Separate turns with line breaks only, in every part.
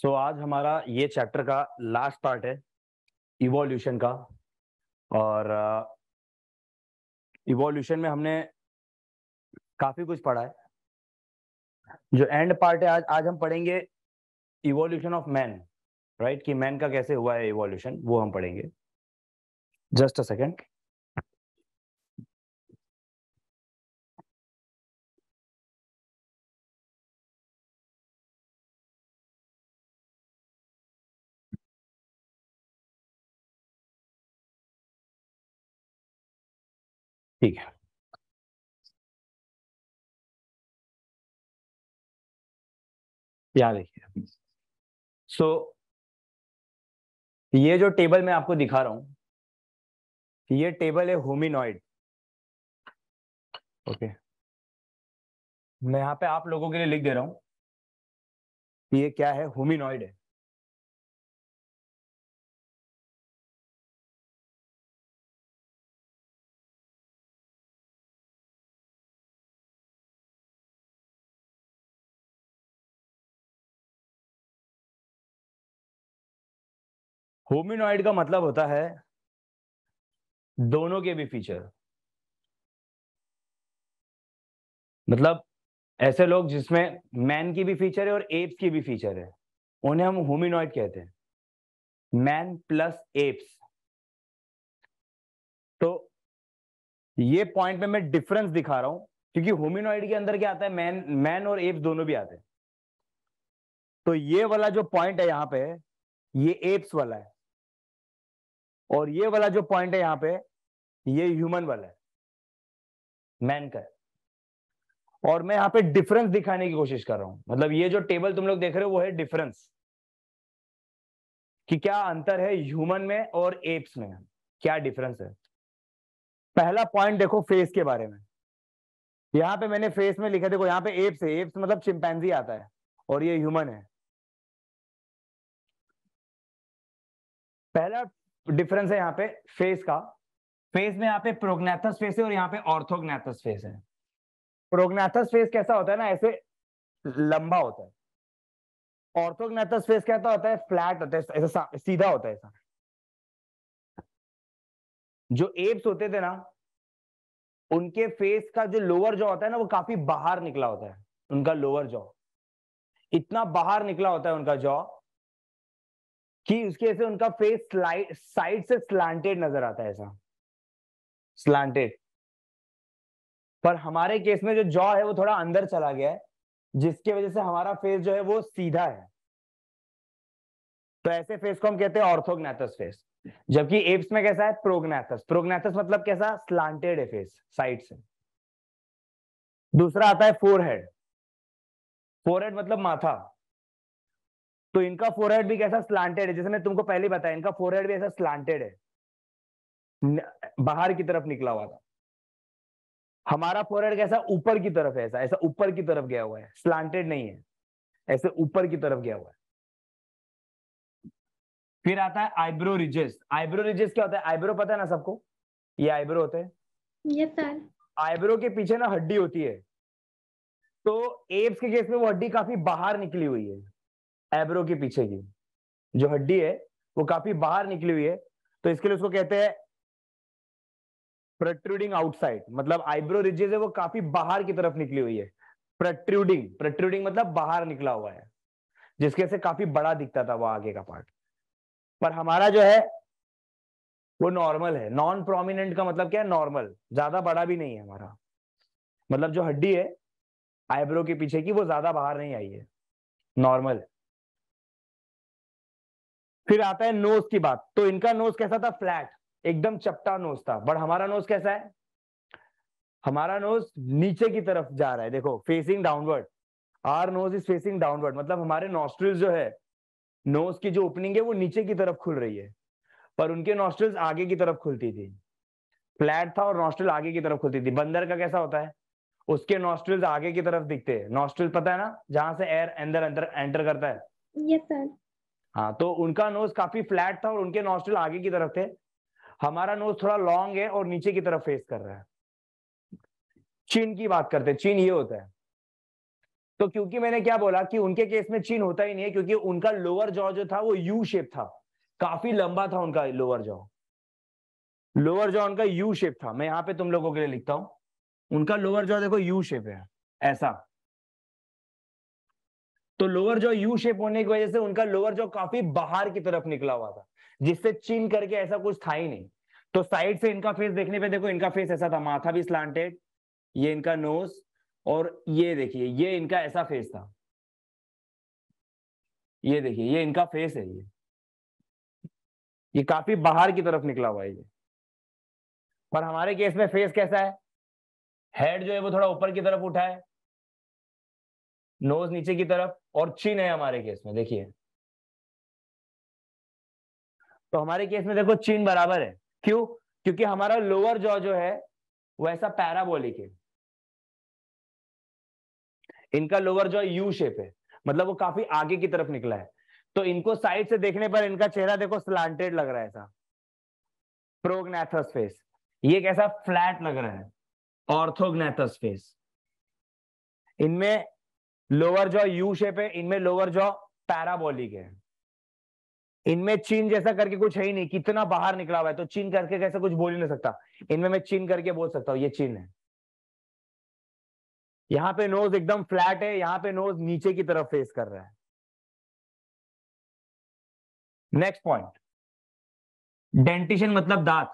सो so, आज हमारा ये चैप्टर का लास्ट पार्ट है इवोल्यूशन का और इवोल्यूशन uh, में हमने काफी कुछ पढ़ा है जो एंड पार्ट है आज आज हम पढ़ेंगे इवोल्यूशन ऑफ मैन राइट कि मैन का कैसे हुआ है इवोल्यूशन वो हम पढ़ेंगे
जस्ट अ सेकेंड ठीक है यहां देखिए सो ये जो टेबल मैं आपको दिखा रहा हूं ये टेबल है होमिनॉइड ओके okay. मैं यहां पे आप लोगों के लिए लिख दे रहा हूं ये क्या है होमिनॉइड है होमिनॉइड का मतलब होता है दोनों के भी फीचर
मतलब ऐसे लोग जिसमें मैन की भी फीचर है और एप्स की भी फीचर है
उन्हें हम होमिनॉइड कहते हैं मैन प्लस एप्स तो ये पॉइंट में मैं डिफरेंस दिखा रहा हूं
क्योंकि होमिनॉइड के अंदर क्या आता है मैन मैन और एप्स दोनों भी आते हैं तो ये वाला जो पॉइंट है यहां पे ये एप्स वाला है और ये वाला जो पॉइंट है यहां पे ये ह्यूमन वाला है मैन का है और मैं यहां पे डिफरेंस दिखाने की कोशिश कर रहा हूं मतलब ये जो टेबल तुम लोग देख रहे हो वो है डिफरेंस कि क्या अंतर है ह्यूमन में और एप्स में क्या डिफरेंस है पहला पॉइंट देखो फेस के बारे में यहां पे मैंने फेस में लिखा देखो यहां पे एप्स है एप्स मतलब चिंपैंजी आता है और ये ह्यूमन है पहला डिफरेंस तो है यहाँ पे फेस का फेस में यहाँ पे प्रोग्नेथस फेस है और यहाँ पे ऑर्थोग्नेथस फेस है प्रोग्नेथस फेस कैसा होता है ना ऐसे लंबा होता है ऑर्थोग्नेथस फेस कैसा होता है फ्लैट होता है ऐसा सीधा होता है ऐसा जो एप्स होते थे ना उनके फेस का जो लोअर जॉ होता है ना वो काफी बाहर निकला होता है उनका लोअर जॉ इतना बाहर निकला होता है उनका जॉ कि उसकी वजह से उनका फेस साइड से स्लांटेड नजर आता है ऐसा स्लांटेड पर हमारे केस में जो जॉ है वो थोड़ा अंदर चला गया है जिसके वजह से हमारा फेस जो है वो सीधा है तो ऐसे फेस को हम कहते हैं ऑर्थोग्नेथस फेस जबकि एप्स में कैसा है प्रोग्नेथस प्रोग्नेथस मतलब कैसा स्लांटेड है फेस साइड से दूसरा आता है फोरहेड फोरहेड मतलब माथा तो इनका फोरहेड भी कैसा स्लांटेड है जैसे मैं तुमको पहले बताया इनका फोरहेड भी ऐसा स्लांटेड
है
बाहर की तरफ निकला हुआ था हमारा फोरहेड कैसा ऊपर की तरफ है ऐसा ऐसा ऊपर की तरफ गया हुआ है स्लांटेड नहीं है ऐसे ऊपर की तरफ गया हुआ है फिर आता है आईब्रो रिजेस आईब्रो रिजेस क्या होता है आईब्रो पता है ना सबको ये आईब्रो होते
हैं
आईब्रो के पीछे ना हड्डी होती है तो एब्स के केस में वो हड्डी काफी बाहर निकली हुई है एब्रो के पीछे की जो हड्डी है वो काफी बाहर निकली हुई है तो इसके लिए उसको कहते हैं प्रट्रूडिंग आउटसाइड मतलब आईब्रो रिजेज है वो काफी बाहर की तरफ निकली हुई है प्रट्रूडिंग प्रट्रूडिंग मतलब बाहर निकला हुआ है जिसके से काफी बड़ा दिखता था वो आगे का पार्ट पर हमारा जो है वो नॉर्मल है नॉन प्रोमिनेंट का मतलब क्या है नॉर्मल ज्यादा बड़ा भी नहीं है हमारा मतलब जो हड्डी है आईब्रो के पीछे की वो ज्यादा बाहर नहीं आई है नॉर्मल है फिर आता है नोज की बात तो इनका नोज कैसा था फ्लैट एकदम चपटा नोज था बट हमारा नोज कैसा है हमारा नोज नीचे की तरफ जा रहा है देखो facing downward our nose is facing downward मतलब हमारे नॉस्ट्रल्स जो है नोज की जो ओपनिंग है वो नीचे की तरफ खुल रही है पर उनके नॉस्ट्रल्स आगे की तरफ खुलती थी फ्लैट था और नोस्ट्रिल आगे की तरफ खुलती थी बंदर का कैसा होता है उसके नॉस्ट्रल्स आगे की तरफ दिखते हैं नोस्ट्रिल पता है ना जहां से एयर अंदर अंदर एंटर करता है yes, हाँ तो उनका नोज काफी फ्लैट था और उनके नोस्टल आगे की तरफ थे हमारा नोज थोड़ा लॉन्ग है और नीचे की तरफ फेस कर रहा है चीन की बात करते हैं चीन ये होता है तो क्योंकि मैंने क्या बोला कि उनके केस में चीन होता ही नहीं है क्योंकि उनका लोअर जॉ जो था वो यू शेप था काफी लंबा था उनका लोअर जॉ लोअर जॉ उनका यू शेप था मैं यहाँ पे तुम लोगों के लिए लिखता हूं उनका लोअर जॉ देखो यू शेप है ऐसा तो लोअर जो यू शेप होने की वजह से उनका लोअर जो काफी बाहर की तरफ निकला हुआ था जिससे चीन करके ऐसा कुछ था ही नहीं तो साइड से इनका फेस देखने पे देखो इनका फेस ऐसा था माथा भी स्लांटेड ये इनका नोज और ये देखिए ये इनका ऐसा फेस था ये देखिए ये इनका फेस है ये ये काफी बाहर की तरफ निकला हुआ है ये पर हमारे केस में फेस कैसा है हेड जो है वो थोड़ा ऊपर
की तरफ उठा है नोज नीचे की तरफ और चिन है हमारे केस में देखिए तो हमारे केस में देखो चिन बराबर है
क्यों क्योंकि हमारा लोअर जॉ जो है वो ऐसा पैराबोलिक है इनका लोअर जॉ यू शेप है मतलब वो काफी आगे की तरफ निकला है तो इनको साइड से देखने पर इनका चेहरा देखो स्लांटेड लग रहा है ऐसा प्रोग्नेथस फेस ये कैसा फ्लैट लग रहा है ऑर्थोग्नेथस फेस इनमें लोअर जॉ यू शेप है इनमें लोअर जॉ पैराबोलिक है इनमें चीन जैसा करके कुछ है ही नहीं कितना बाहर निकला हुआ है तो चीन करके कैसे कुछ बोल ही नहीं सकता इनमें मैं चीन करके बोल सकता हूं ये चीन है
यहां पे नोज एकदम फ्लैट है यहां पे नोज नीचे की तरफ फेस कर रहा है नेक्स्ट पॉइंट डेंटिशन मतलब
दांत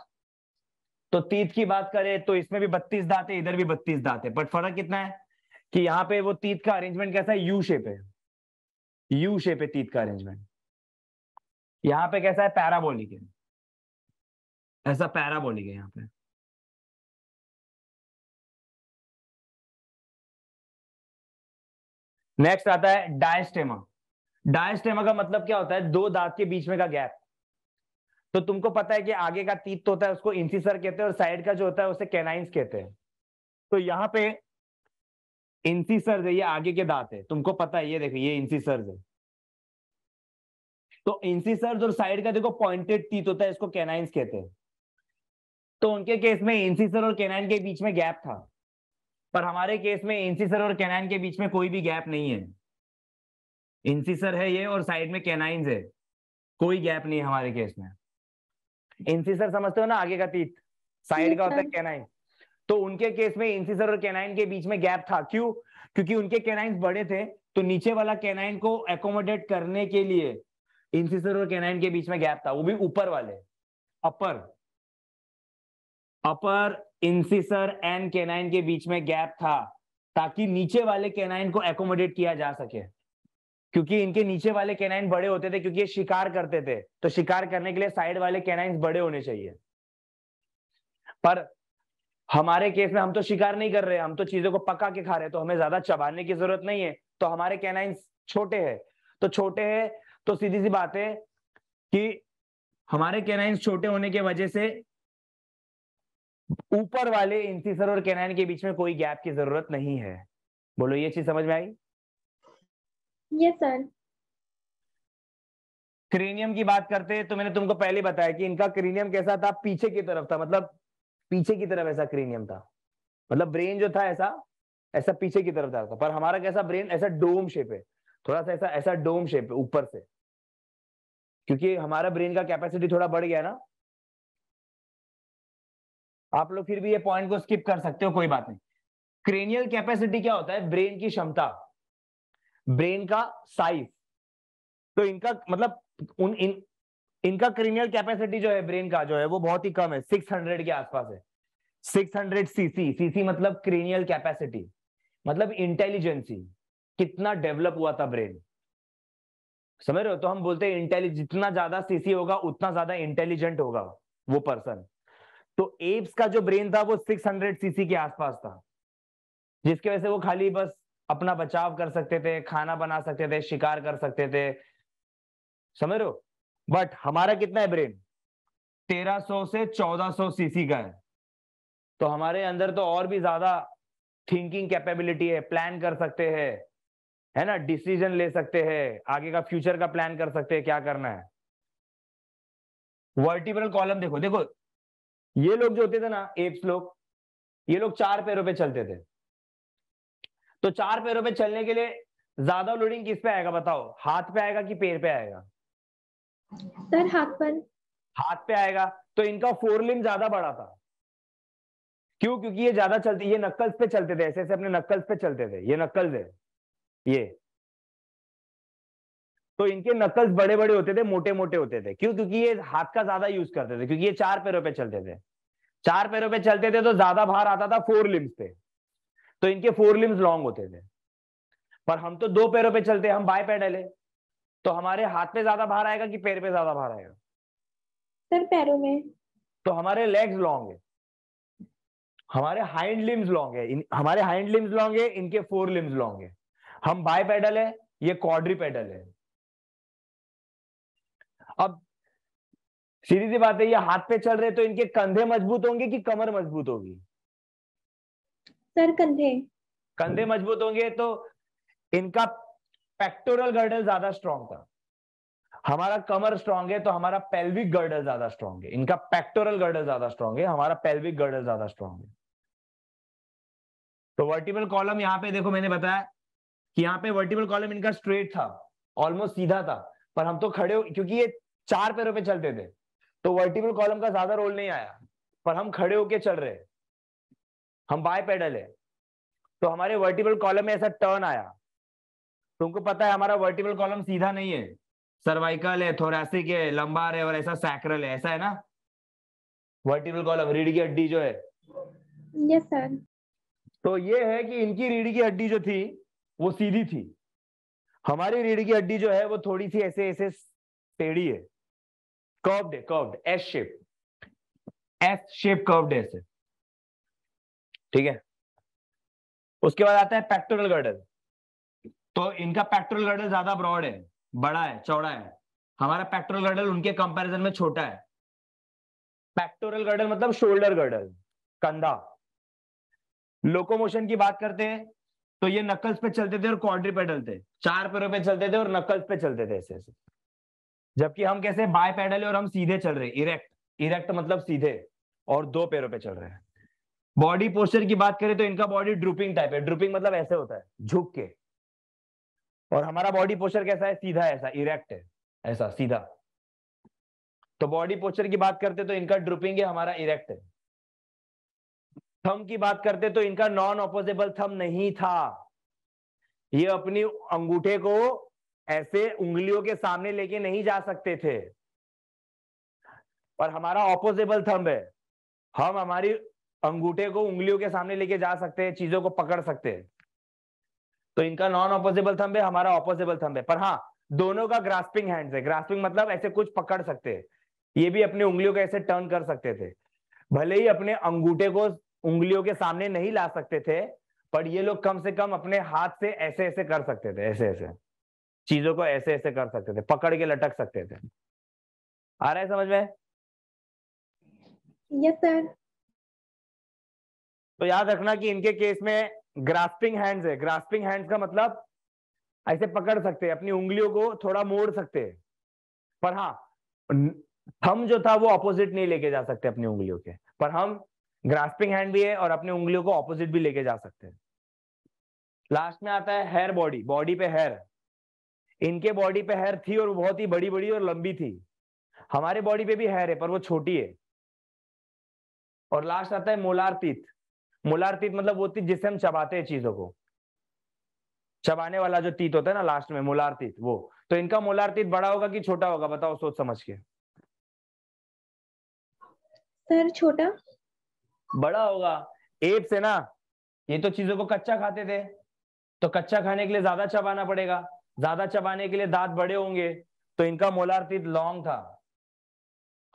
तो तीत की बात करें तो इसमें भी बत्तीस दांत है इधर भी बत्तीस दांत है बट फर्क कितना है कि यहां पे वो तीत का अरेंजमेंट कैसा है यू शेप है यू शेप है
तीत का अरेंजमेंट यहां पे कैसा है पैराबोलिक है ऐसा पैराबोलिक है यहां पे नेक्स्ट आता है डायस्टेमा
डायस्टेमा का मतलब क्या होता है दो दांत के बीच में का गैप तो तुमको पता है कि आगे का तीत तो होता है उसको इंसिसर कहते हैं और साइड का जो होता है उसे कैनाइंस कहते हैं तो यहां पे इंसीसर्स है ये आगे के दांत है तुमको पता है ये देखो ये इंसीसर्स है तो इंसीसर्स और साइड का देखो पॉइंटेड टीथ होता है इसको कैनाइंस कहते हैं तो उनके केस में इंसीसर और कैनाइन के बीच में गैप था पर हमारे केस में इंसीसर और कैनाइन के बीच में कोई भी गैप नहीं है इंसीसर है ये और साइड में कैनाइंस है कोई गैप नहीं है हमारे केस में इंसीसर समझते हो ना आगे का टीथ साइड का होता है कैनाइन तो उनके केस में इंसिसर और कैनाइन के बीच में गैप था क्यों क्योंकि उनके कैनाइन बड़े थे तो नीचे वाला कैनाइन को एकोमोडेट करने के लिए इंसिसर और कैनाइन के बीच में गैप था वो भी ऊपर वाले अपर अपर इंसिसर एंड कैनाइन के बीच में गैप था ताकि नीचे वाले कैनाइन को एकोमोडेट किया जा सके क्योंकि इनके नीचे वाले कैनाइन बड़े होते थे क्योंकि ये शिकार करते थे तो शिकार करने के लिए साइड वाले कैनाइन बड़े होने चाहिए पर हमारे केस में हम तो शिकार नहीं कर रहे हम तो चीजों को पका के खा रहे हैं तो हमें ज्यादा चबाने की जरूरत नहीं है तो हमारे कैनाइन छोटे हैं तो छोटे हैं तो सीधी सी बात है कि हमारे कैनाइन छोटे होने के वजह से ऊपर वाले इंसिसर और कैनाइन के बीच में कोई गैप की जरूरत नहीं है बोलो ये चीज समझ में आई यस सर क्रीनियम की बात करते हैं तो मैंने तुमको पहले बताया कि इनका क्रीनियम कैसा था पीछे की तरफ था मतलब पीछे की तरफ ऐसा क्रीनियम था मतलब ब्रेन जो था ऐसा ऐसा पीछे की तरफ था पर हमारा कैसा ब्रेन ऐसा डोम शेप है थोड़ा सा ऐसा ऐसा डोम शेप है ऊपर से क्योंकि हमारा ब्रेन का कैपेसिटी थोड़ा बढ़ गया ना आप लोग फिर भी ये पॉइंट को स्किप कर सकते हो कोई बात नहीं क्रेनियल कैपेसिटी क्या होता है ब्रेन की क्षमता ब्रेन का साइज तो इनका मतलब उन इन इनका क्रिनियल कैपेसिटी जो है ब्रेन का जो है वो बहुत ही कम है 600 के आसपास है 600 सीसी सीसी मतलब क्रिनियल कैपेसिटी मतलब इंटेलिजेंसी कितना डेवलप हुआ था ब्रेन समझ रहे हो तो हम बोलते हैं इंटेलिज जितना ज्यादा सीसी होगा उतना ज्यादा इंटेलिजेंट होगा वो पर्सन तो एप्स का जो ब्रेन था वो 600 सीसी के आसपास था जिसके वजह से वो खाली बस अपना बचाव कर सकते थे खाना बना सकते थे शिकार कर सकते थे समझ रहे हो बट हमारा कितना है ब्रेन 1300 से 1400 सीसी का है तो हमारे अंदर तो और भी ज्यादा थिंकिंग कैपेबिलिटी है प्लान कर सकते हैं है ना डिसीजन ले सकते हैं आगे का फ्यूचर का प्लान कर सकते हैं क्या करना है वर्टिब्रल कॉलम देखो देखो ये लोग जो होते थे ना एप्स लोग ये लोग चार पैरों पे चलते थे तो चार पैरों पे चलने के लिए ज्यादा लोडिंग किस पे आएगा बताओ हाथ पे आएगा कि पैर पे आएगा सर हाथ पर हाथ पे आएगा तो इनका फोर लिम ज्यादा बड़ा था क्यों क्योंकि ये ज्यादा चलते ये नक्कल्स पे चलते थे ऐसे ऐसे अपने नक्कल्स पे चलते थे ये नक्कल्स है ये तो इनके नकल्स बड़े बड़े होते थे मोटे मोटे होते थे क्यों क्योंकि ये हाथ का ज्यादा यूज करते थे क्योंकि ये चार पैरों पे चलते थे चार पैरों पे चलते थे तो ज्यादा भार आता था फोर लिम्स पे तो इनके फोर लिम्स लॉन्ग होते थे पर हम तो दो पैरों पे चलते हम बाय पैडल है तो हमारे हाथ पे ज्यादा भार आएगा कि पैर पे ज्यादा भार आएगा
सर पैरों में
तो हमारे लेग्स लॉन्ग है हमारे हाइंड लिम्स लॉन्ग है हमारे हाइंड लिम्स लॉन्ग है इनके फोर लिम्स लॉन्ग है हम बाय पैडल है ये कॉड्री पैडल है अब सीधी सी बात है ये हाथ पे चल रहे तो इनके कंधे मजबूत होंगे कि कमर मजबूत होगी सर कंधे कंधे मजबूत होंगे तो इनका पेक्टोरल गर्डल ज्यादा स्ट्रांग था हमारा कमर स्ट्रांग है तो हमारा पेल्विक गर्डल ज्यादा स्ट्रांग है इनका पेक्टोरल गर्डल ज्यादा स्ट्रांग है हमारा पेल्विक गर्डल ज्यादा स्ट्रांग है तो वर्टिबल कॉलम यहाँ पे देखो मैंने बताया कि यहाँ पे वर्टिबल कॉलम इनका स्ट्रेट था ऑलमोस्ट सीधा था पर हम तो खड़े हो क्योंकि ये चार पैरों पे चलते थे तो वर्टिबल कॉलम का ज्यादा रोल नहीं आया पर हम खड़े होके चल रहे हम बाय पैडल है तो हमारे वर्टिबल कॉलम में ऐसा टर्न आया तुमको पता है हमारा वर्टिकल कॉलम सीधा नहीं है सर्वाइकल है थोरासिक है लंबार है और ऐसा सैक्रल है ऐसा है ना वर्टिकल कॉलम रीढ़ की हड्डी जो है यस सर तो ये है कि इनकी रीढ़ की हड्डी जो थी वो सीधी थी हमारी रीढ़ की हड्डी जो है वो थोड़ी सी ऐसे ऐसे टेढ़ी है कर्व्ड है curved S shape S shape curved है ठीक है उसके बाद आता है पेक्टोरल गर्डल तो इनका पेट्रोल गर्डल ज्यादा ब्रॉड है बड़ा है चौड़ा है हमारा पेट्रोल गर्डल उनके कंपैरिजन में छोटा है पेक्टोरल गर्डल मतलब शोल्डर गर्डल कंधा लोकोमोशन की बात करते हैं तो ये नकल्स पे चलते थे और क्वाड्री पे थे चार पैरों पे चलते थे और नकल्स पे चलते थे ऐसे ऐसे जबकि हम कैसे बाय पैडल और हम सीधे चल रहे इरेक्ट इरेक्ट मतलब सीधे और दो पैरों पे चल रहे हैं बॉडी पोस्चर की बात करें तो इनका बॉडी ड्रुपिंग टाइप है ड्रुपिंग मतलब ऐसे होता है झुक के और हमारा बॉडी पोस्चर कैसा है सीधा ऐसा इरेक्ट है ऐसा सीधा तो बॉडी पोस्चर की बात करते तो इनका ड्रुपिंग है हमारा इरेक्ट है थम की बात करते तो इनका नॉन ऑपोजेबल थम नहीं था ये अपनी अंगूठे को ऐसे उंगलियों के सामने लेके नहीं जा सकते थे और हमारा ऑपोजेबल थम्ब है हम हमारी अंगूठे को उंगलियों के सामने लेके जा सकते हैं चीजों को पकड़ सकते हैं तो इनका नॉन ऑपोजेबल थम्ब है हमारा ऑपोजेबल थम्ब है पर हाँ दोनों का ग्रास्पिंग हैंड है ग्रास्पिंग मतलब ऐसे कुछ पकड़ सकते हैं ये भी अपने उंगलियों को ऐसे टर्न कर सकते थे भले ही अपने अंगूठे को उंगलियों के सामने नहीं ला सकते थे पर ये लोग कम से कम अपने हाथ से ऐसे ऐसे कर सकते थे ऐसे ऐसे चीजों को ऐसे ऐसे कर सकते थे पकड़ के लटक सकते थे
आ रहा है समझ में यस सर तो याद रखना कि इनके केस में ग्रास्पिंग
हैंड्स है ग्रास्पिंग हैंड्स का मतलब ऐसे पकड़ सकते हैं अपनी उंगलियों को थोड़ा मोड़ सकते हैं पर हाँ थम जो था वो अपोजिट नहीं लेके जा सकते अपनी उंगलियों के पर हम ग्रास्पिंग हैंड भी है और अपनी उंगलियों को ऑपोजिट भी लेके जा सकते हैं लास्ट में आता है हेयर बॉडी बॉडी पे हेयर इनके बॉडी पे हेयर थी और वो बहुत ही बड़ी बड़ी और लंबी थी हमारे बॉडी पे भी हेयर है पर वो छोटी है और लास्ट आता है मोलार तीथ मुलार तीत मतलब वो तीत जिससे हम चबाते हैं चीजों को चबाने वाला जो तीत होता है ना लास्ट में मुलार तीत वो तो इनका मुलार तीत बड़ा होगा कि छोटा होगा बताओ सोच समझ के सर छोटा बड़ा होगा एप से ना ये तो चीजों को कच्चा खाते थे तो कच्चा खाने के लिए ज्यादा चबाना पड़ेगा ज्यादा चबाने के लिए दांत बड़े होंगे तो इनका मोलार तीत लॉन्ग था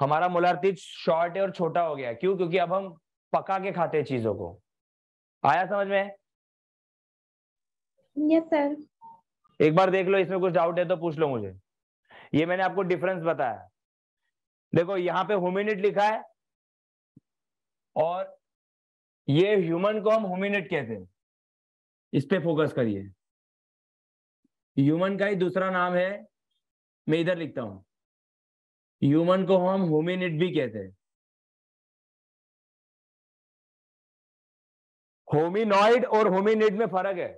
हमारा मोलार तीत शॉर्ट है और छोटा हो गया क्यों क्योंकि अब हम पका के खाते हैं चीजों को आया समझ में यस सर एक बार देख लो इसमें कुछ डाउट है तो पूछ लो मुझे ये मैंने आपको डिफरेंस बताया देखो यहाँ पे होमिनिट लिखा है और ये ह्यूमन को हम होमिनिट कहते हैं इस पे फोकस करिए ह्यूमन का ही दूसरा नाम है
मैं इधर लिखता हूं ह्यूमन को हम होमिनिट भी कहते हैं होमिनॉइड और होमिनिड
में फर्क है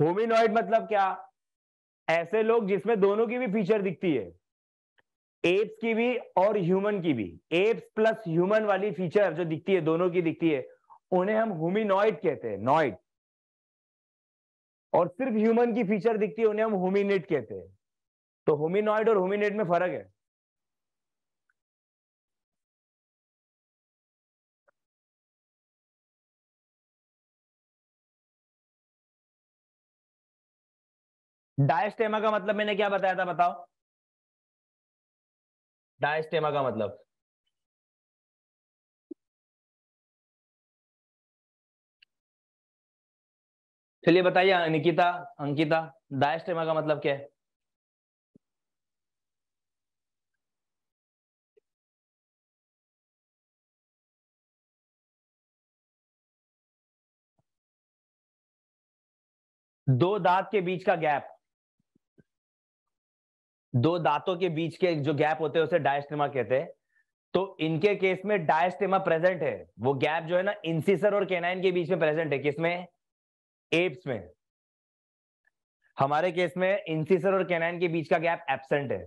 होमिनॉइड मतलब क्या ऐसे लोग जिसमें दोनों की भी फीचर दिखती है एप्स की भी और ह्यूमन की भी एप्स प्लस ह्यूमन वाली फीचर जो दिखती है दोनों की दिखती है उन्हें हम हुमिनॉइड कहते हैं नॉइड और सिर्फ ह्यूमन की फीचर दिखती है उन्हें हम हुमिनिड कहते हैं
तो हुमिनॉइड और हुमिनिड में फर्क है डायस्टेमा का मतलब मैंने क्या बताया था बताओ डायस्टेमा का मतलब चलिए बताइए निकिता अंकिता डायस्टेमा का मतलब क्या है दो दांत के बीच का गैप
दो दांतों के बीच के जो गैप होते हैं उसे डायस्टेमा कहते हैं तो इनके केस में डायस्टेमा प्रेजेंट है वो गैप जो है ना इंसिसर और केनाइन के बीच में प्रेजेंट है किसमें
एप्स में हमारे केस में इंसिसर और केनाइन के बीच का गैप एबसेंट है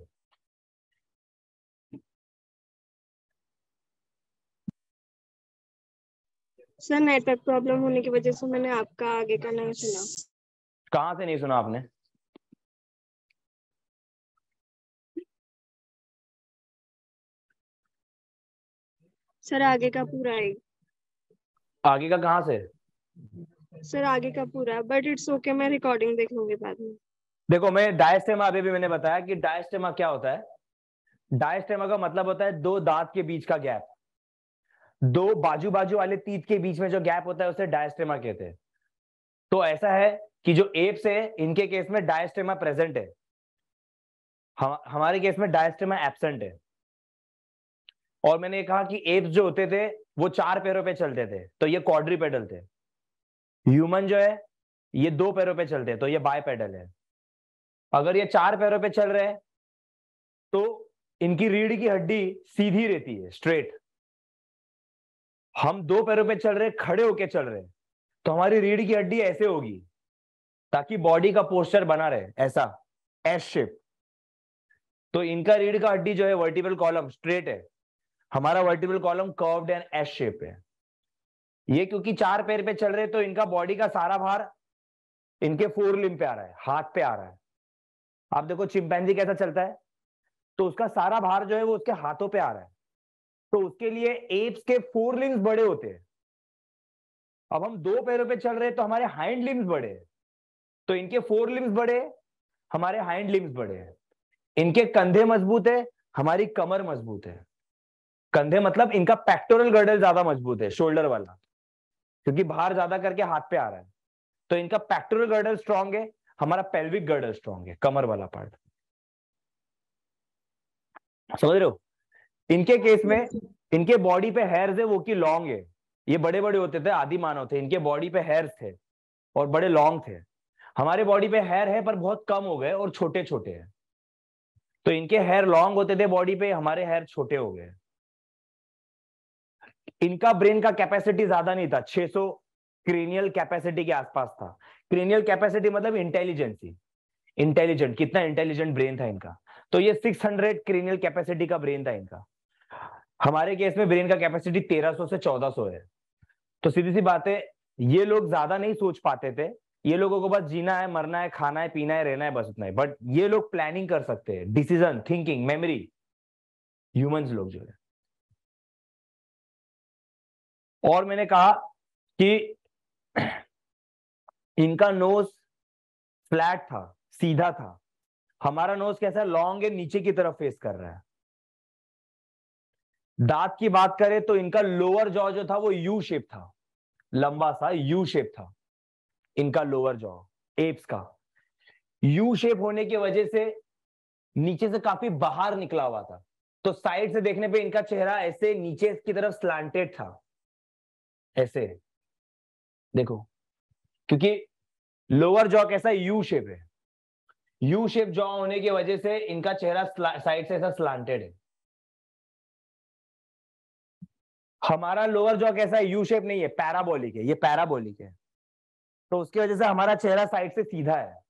सर नेटवर्क प्रॉब्लम होने की वजह से मैंने आपका आगे का नहीं सुना कहाँ से नहीं सुना आपने सर आगे का पूरा है आगे का कहाँ से सर आगे का पूरा बट इट्स ओके मैं रिकॉर्डिंग देख लूंगी बाद में
देखो मैं डायस्टेमा अभी भी मैंने बताया कि डायस्टेमा क्या होता है डायस्टेमा का मतलब होता है दो दांत के बीच का गैप दो बाजू बाजू वाले तीत के बीच में जो गैप होता है उसे डायस्टेमा कहते हैं तो ऐसा है कि जो एप्स है इनके केस में डायस्टेमा प्रेजेंट है हम, हमारे केस में डायस्टेमा एबसेंट है और मैंने कहा कि एप्स जो होते थे वो चार पैरों पे चलते थे तो ये क्वाड्री पेडल थे ह्यूमन जो है ये दो पैरों पे चलते तो ये बाय पेडल है अगर ये चार पैरों पे चल रहे हैं तो इनकी रीढ़ की हड्डी सीधी रहती है स्ट्रेट हम दो पैरों पे चल रहे खड़े होके चल रहे तो हमारी रीढ़ की हड्डी ऐसे होगी ताकि बॉडी का पोस्टर बना रहे ऐसा एस शेप तो इनका रीढ़ का हड्डी जो है वर्टिबल कॉलम स्ट्रेट है हमारा vertebral column curved and S shape है ये क्योंकि चार पैर पे चल रहे तो इनका बॉडी का सारा भार इनके फोर लिम पे आ रहा है हाथ पे आ रहा है आप देखो चिंपैंजी कैसा चलता है तो उसका सारा भार जो है वो उसके हाथों पे आ रहा है तो उसके लिए एप्स के फोर लिम्स बड़े होते हैं अब हम दो पैरों पे चल रहे हैं तो हमारे हाइंड लिम्स बड़े हैं तो इनके फोर लिम्स बड़े हमारे हाइंड लिम्स बड़े हैं इनके कंधे मजबूत है हमारी कमर मजबूत है कंधे मतलब इनका पैक्टोरल गर्डल ज्यादा मजबूत है शोल्डर वाला क्योंकि बाहर ज्यादा करके हाथ पे आ रहा है तो इनका पैक्टोरल गर्डल स्ट्रांग है हमारा पेल्विक गर्डल स्ट्रांग है कमर वाला पार्ट समझ रहे हो इनके केस में इनके बॉडी पे हेयर्स है वो की लॉन्ग है ये बड़े बड़े होते थे आदि मानव थे इनके बॉडी पे हेयर्स थे और बड़े लॉन्ग थे हमारे बॉडी पे हेयर है पर बहुत कम हो गए और छोटे छोटे हैं तो इनके हेयर लॉन्ग होते थे बॉडी पे हमारे हेयर छोटे हो गए इनका ब्रेन का कैपेसिटी ज्यादा नहीं था 600 क्रेनियल कैपेसिटी के आसपास था क्रेनियल कैपेसिटी मतलब इंटेलिजेंसी इंटेलिजेंट कितना इंटेलिजेंट ब्रेन था इनका तो ये 600 क्रेनियल कैपेसिटी का ब्रेन था इनका हमारे केस में ब्रेन का कैपेसिटी 1300 से 1400 है तो सीधी सी बात है ये लोग ज्यादा नहीं सोच पाते थे ये लोगों को बस जीना है मरना है खाना है पीना है रहना है बस उतना है बट ये लोग प्लानिंग कर
सकते हैं डिसीजन थिंकिंग मेमरी ह्यूमंस लोग जो है और मैंने कहा कि
इनका नोज फ्लैट था सीधा था हमारा नोज कैसा लॉन्ग है नीचे की तरफ फेस कर रहा है दांत की बात करें तो इनका लोअर जॉ जो था वो यू शेप था लंबा सा यू शेप था इनका लोअर जॉ एप्स का यू शेप होने की वजह से नीचे से काफी बाहर निकला हुआ था तो साइड से देखने पे इनका चेहरा ऐसे नीचे की तरफ स्लांटेड था ऐसे
है देखो
क्योंकि लोअर जॉ कैसा यू शेप है यू शेप जॉ होने की वजह से इनका चेहरा साइड से ऐसा स्लांटेड है हमारा लोअर जॉ कैसा है यू शेप नहीं है पैराबोलिक है ये पैराबोलिक है तो
उसकी वजह से हमारा चेहरा साइड से सीधा है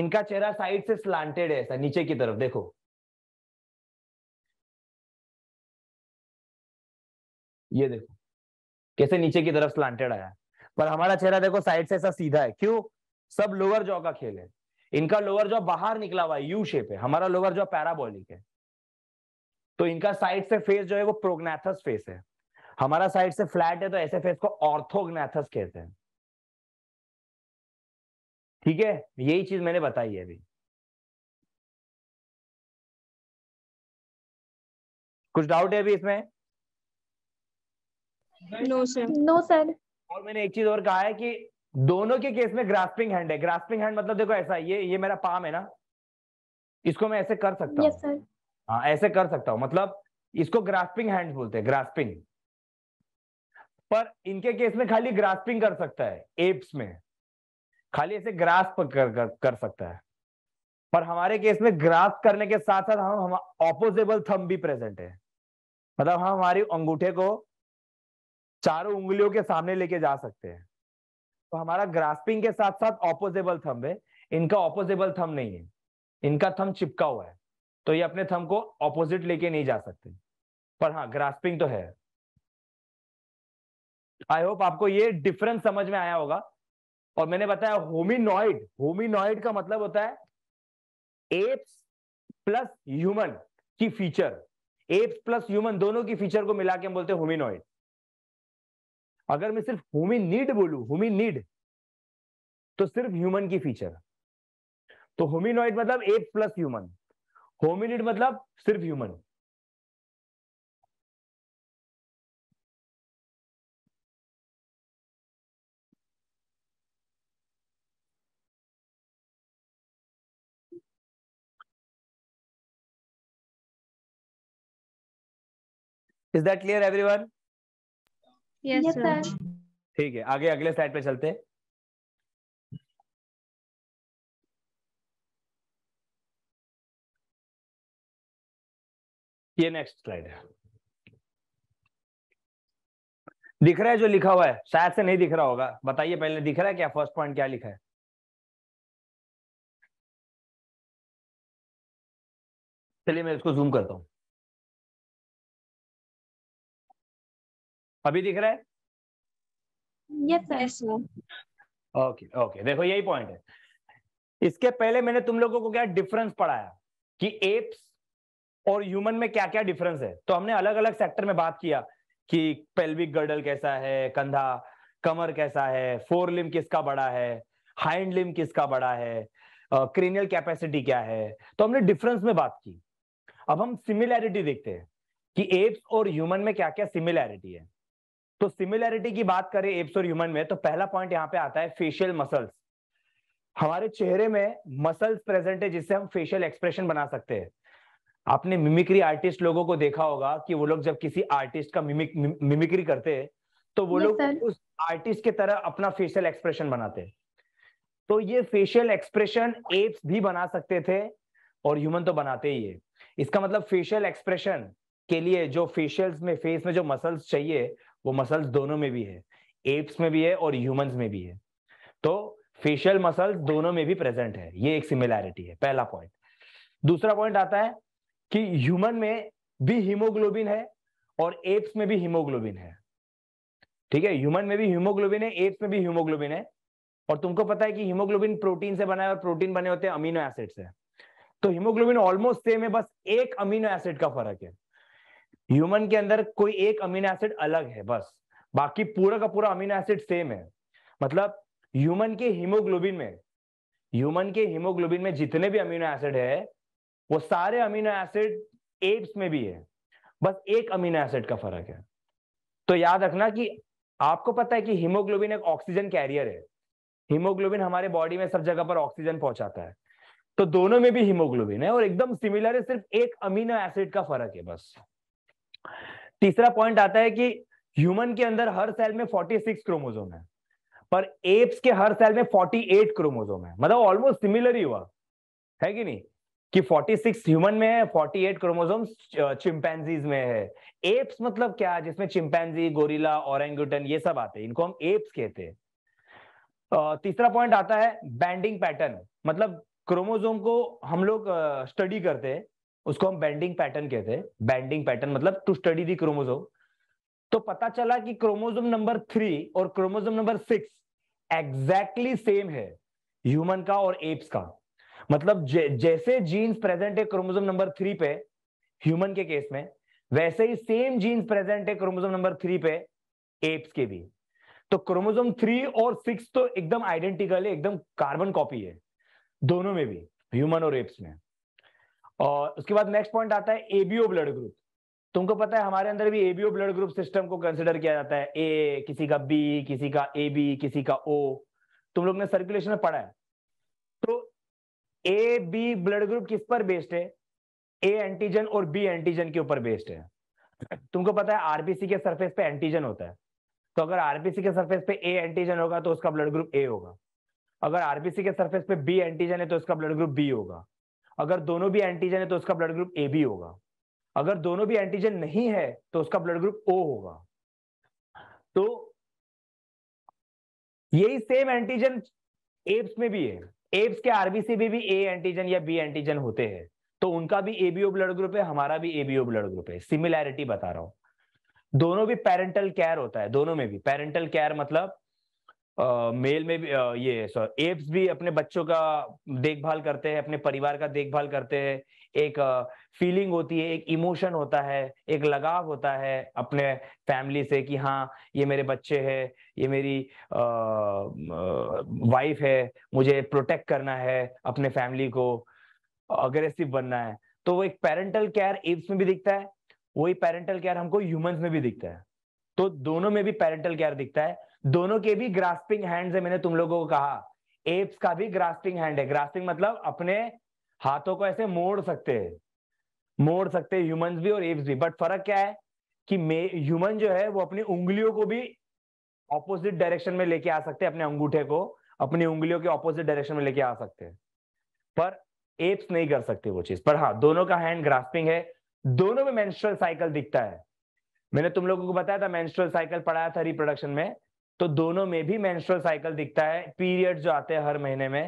इनका चेहरा साइड से स्लांटेड है ऐसा नीचे की तरफ देखो ये देखो कैसे नीचे की तरफ स्लांटेड आया पर हमारा चेहरा देखो साइड से
ऐसा सीधा है क्यों सब लोअर जॉ का खेल है इनका लोअर जॉ बाहर निकला हुआ है यू शेप है हमारा लोअर जॉ पैराबोलिक है तो इनका साइड से फेस जो है वो प्रोग्नेथस फेस है हमारा साइड से फ्लैट है तो ऐसे फेस को ऑर्थोग्नेथस कहते हैं
ठीक है यही चीज मैंने बताई है अभी कुछ डाउट है अभी इसमें नो सर नो सर और मैंने एक चीज और कहा है कि
दोनों के केस में ग्रास्पिंग हैंड है ग्रास्पिंग हैंड मतलब देखो ऐसा ये ये मेरा पाम है ना इसको मैं ऐसे कर सकता yes, हूँ हाँ ऐसे कर सकता हूँ मतलब इसको ग्रास्पिंग हैंड बोलते हैं ग्रास्पिंग पर इनके केस में खाली ग्रास्पिंग कर सकता है एप्स में खाली ऐसे ग्रास्प कर, कर, कर सकता है पर हमारे केस में ग्रास्प करने के साथ साथ हम, हम ऑपोजेबल थम भी प्रेजेंट है मतलब हम हमारी अंगूठे को चारों उंगलियों के सामने लेके जा सकते हैं तो हमारा ग्रास्पिंग के साथ साथ ऑपोजेबल थंब है इनका ऑपोजेबल थम नहीं है इनका थम चिपका हुआ है तो ये अपने थम को ऑपोजिट लेके नहीं जा सकते पर हाँ ग्रास्पिंग तो है आई होप आपको ये डिफरेंस समझ में आया होगा और मैंने बताया होमिनॉइड होमिनॉइड का मतलब होता है एप्स प्लस ह्यूमन की फीचर एप्स प्लस ह्यूमन दोनों की फीचर को मिला के हम बोलते हैं होमिनॉइड अगर मैं सिर्फ हुमी नीड बोलू हुमी नीड तो सिर्फ ह्यूमन की फीचर तो होमिनॉइड मतलब एक प्लस ह्यूमन
होमिनिड मतलब सिर्फ human Is that clear, everyone? Sir ठीक है आगे अगले स्लाइड पे चलते हैं ये नेक्स्ट स्लाइड है दिख रहा है जो लिखा हुआ है शायद से नहीं दिख रहा होगा बताइए पहले दिख रहा है क्या फर्स्ट पॉइंट क्या लिखा है चलिए मैं इसको जूम करता हूं अभी दिख रहा है यस yes,
ओके ओके देखो यही पॉइंट है इसके पहले मैंने तुम लोगों को क्या डिफरेंस पढ़ाया कि एप्स और ह्यूमन में क्या क्या डिफरेंस है तो हमने अलग अलग सेक्टर में बात किया कि पेल्विक गर्डल कैसा है कंधा कमर कैसा है फोर लिम किसका बड़ा है हाइंड लिम किसका बड़ा है क्रीनियल कैपेसिटी क्या है तो हमने डिफरेंस में बात की अब हम सिमिलैरिटी देखते हैं कि एप्स और ह्यूमन में क्या क्या सिमिलैरिटी है तो सिमिलैरिटी की बात करें एप्स और ह्यूमन में तो पहला पॉइंट यहाँ पे आता है फेशियल मसल्स हमारे चेहरे में मसल्स प्रेजेंट है जिससे हम फेशियल एक्सप्रेशन बना सकते हैं आपने मिमिक्री आर्टिस्ट लोगों को देखा होगा कि वो लोग जब किसी आर्टिस्ट का मिमिक मिमिक्री करते हैं तो वो लोग उस आर्टिस्ट की तरह अपना फेशियल एक्सप्रेशन बनाते हैं तो ये फेशियल एक्सप्रेशन एप्स भी बना सकते थे और ह्यूमन तो बनाते ही है इसका मतलब फेशियल एक्सप्रेशन के लिए जो फेशियल्स में फेस में जो मसल्स चाहिए वो मसल्स दोनों में भी है एप्स में भी है और ह्यूमंस में भी है तो फेशियल मसल दोनों में भी प्रेजेंट है ये एक सिमिलैरिटी है पहला पॉइंट दूसरा पॉइंट आता है कि ह्यूमन में भी हीमोग्लोबिन है और एप्स में भी हीमोग्लोबिन है ठीक है ह्यूमन में भी हीमोग्लोबिन है एप्स में भी हीमोग्लोबिन है और तुमको पता है कि हीमोग्लोबिन प्रोटीन से बना है और प्रोटीन बने होते हैं अमीनो एसिड से तो हीमोग्लोबिन ऑलमोस्ट सेम है बस एक अमीनो एसिड का फर्क है ह्यूमन के अंदर कोई एक अमीनो एसिड अलग है बस बाकी पूरा का पूरा अमीनो एसिड सेम है मतलब ह्यूमन के हीमोग्लोबिन में ह्यूमन के हीमोग्लोबिन में जितने भी अमीनो एसिड है वो सारे अमीनो एसिड एप्स में भी है बस एक अमीनो एसिड का फर्क है तो याद रखना कि आपको पता है कि हीमोग्लोबिन एक ऑक्सीजन कैरियर है हीमोग्लोबिन हमारे बॉडी में सब जगह पर ऑक्सीजन पहुंचाता है तो दोनों में भी हीमोग्लोबिन है और एकदम सिमिलर है सिर्फ एक अमीनो एसिड का फर्क है बस तीसरा पॉइंट आता है कि ह्यूमन के अंदर हर सेल में 46 क्रोमोजोम है पर एप्स के हर सेल में 48 क्रोमोजोम है मतलब ऑलमोस्ट सिमिलर ही हुआ है कि नहीं कि 46 ह्यूमन में है 48 क्रोमोजोम चिंपैंजीज में है एप्स मतलब क्या जिसमें चिंपैंजी गोरिला औरंगुटन ये सब आते हैं इनको हम एप्स कहते हैं तीसरा पॉइंट आता है बैंडिंग पैटर्न मतलब क्रोमोजोम को हम लोग स्टडी करते हैं उसको हम बैंडिंग पैटर्न कहते हैं बैंडिंग पैटर्न मतलब टू स्टडी दी क्रोमोजोम तो पता चला कि क्रोमोजोम नंबर थ्री और chromosome number six exactly same है ह्यूमन का और एप्स का मतलब ज, जैसे जीन्स प्रेजेंट है क्रोमोजोम नंबर थ्री पे ह्यूमन के केस में वैसे ही सेम जीन्स प्रेजेंट है क्रोमोजोम नंबर थ्री पे एप्स के भी तो क्रोमोजोम थ्री और सिक्स तो एकदम आइडेंटिकल है एकदम कार्बन कॉपी है दोनों में भी ह्यूमन और एप्स में और उसके बाद नेक्स्ट पॉइंट आता है एबीओ ब्लड ग्रुप तुमको पता है हमारे अंदर भी एबीओ ब्लड ग्रुप सिस्टम को कंसिडर किया जाता है ए किसी का बी किसी का ए बी किसी का ओ तुम लोग ने सर्कुलेशन में पढ़ा है तो ए बी ब्लड ग्रुप किस पर बेस्ड है ए एंटीजन और बी एंटीजन के ऊपर बेस्ड है तुमको पता है आरबीसी के सरफेस पे एंटीजन होता है तो अगर आरबीसी के सरफेस पे ए एंटीजन होगा तो उसका ब्लड ग्रुप ए होगा अगर आरबीसी के सरफेस पे बी एंटीजन है तो उसका ब्लड ग्रुप बी होगा अगर दोनों भी एंटीजन है तो उसका ब्लड ग्रुप ए बी होगा अगर दोनों भी एंटीजन नहीं है तो उसका ब्लड ग्रुप ओ होगा तो यही सेम एंटीजन एप्स में भी है एप्स के आरबीसी में भी ए एंटीजन या बी एंटीजन होते हैं तो उनका भी एबीओ ब्लड ग्रुप है हमारा भी एबीओ ब्लड ग्रुप है सिमिलैरिटी बता रहा हूं दोनों भी पेरेंटल केयर होता है दोनों में भी पेरेंटल केयर मतलब मेल में भी आ, ये सॉरी एप्स भी अपने बच्चों का देखभाल करते हैं अपने परिवार का देखभाल करते हैं एक फीलिंग होती है एक इमोशन होता है एक लगाव होता है अपने फैमिली से कि हाँ ये मेरे बच्चे हैं ये मेरी वाइफ है मुझे प्रोटेक्ट करना है अपने फैमिली को अग्रेसिव बनना है तो वो एक पेरेंटल केयर एप्स में भी दिखता है वही पेरेंटल केयर हमको ह्यूमंस में भी दिखता है तो दोनों में भी पेरेंटल केयर दिखता है दोनों के भी ग्रास्पिंग हैंड है मैंने तुम लोगों को कहा एप्स का भी ग्रास्पिंग हैंड है ग्रास्पिंग मतलब अपने हाथों को ऐसे मोड़ सकते हैं मोड़ सकते हैं ह्यूमंस भी और एप्स भी बट फर्क क्या है कि ह्यूमन जो है वो अपनी उंगलियों को भी ऑपोजिट डायरेक्शन में लेके आ सकते हैं अपने अंगूठे को अपनी उंगलियों के ऑपोजिट डायरेक्शन में लेके आ सकते हैं पर एप्स नहीं कर सकते वो चीज पर हाँ दोनों का हैंड ग्रास्पिंग है दोनों में मेंस्ट्रुअल साइकिल दिखता है मैंने तुम लोगों को बताया था मेंस्ट्रुअल साइकिल पढ़ाया था रिप्रोडक्शन में तो दोनों में भी मेंस्ट्रुअल साइकिल दिखता है पीरियड्स जो आते हैं हर महीने में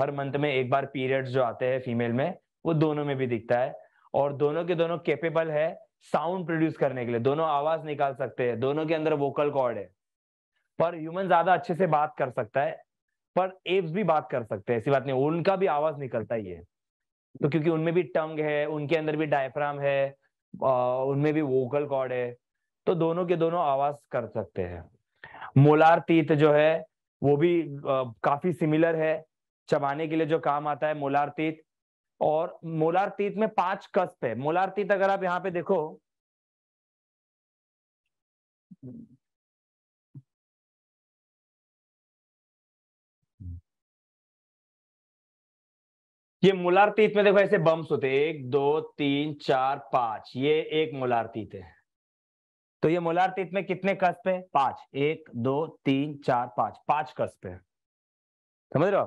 हर मंथ में एक बार पीरियड्स जो आते हैं फीमेल में वो दोनों में भी दिखता है और दोनों के दोनों कैपेबल है साउंड प्रोड्यूस करने के लिए दोनों आवाज निकाल सकते हैं दोनों के अंदर वोकल कॉर्ड है पर ह्यूमन ज्यादा अच्छे से बात कर सकता है पर एप्स भी बात कर सकते हैं ऐसी बात नहीं उनका भी आवाज निकलता ही है तो क्योंकि उनमें भी टंग है उनके अंदर भी डायफ्राम है उनमें भी वोकल कॉर्ड है तो दोनों के दोनों आवाज कर सकते हैं मोलारतीत जो है वो भी काफी सिमिलर है चबाने के लिए जो काम आता है मोलारतीत और मोलारतीत
में पांच कस्प है मोलारतीत अगर आप यहाँ पे देखो ये मोलारतीत में देखो ऐसे बम्स होते हैं
एक दो तीन चार पांच ये एक मोलारतीत है तो ये मोलार्तीत में कितने कस्प है पांच एक दो तीन चार पांच पांच कस्प है समझ रहे हो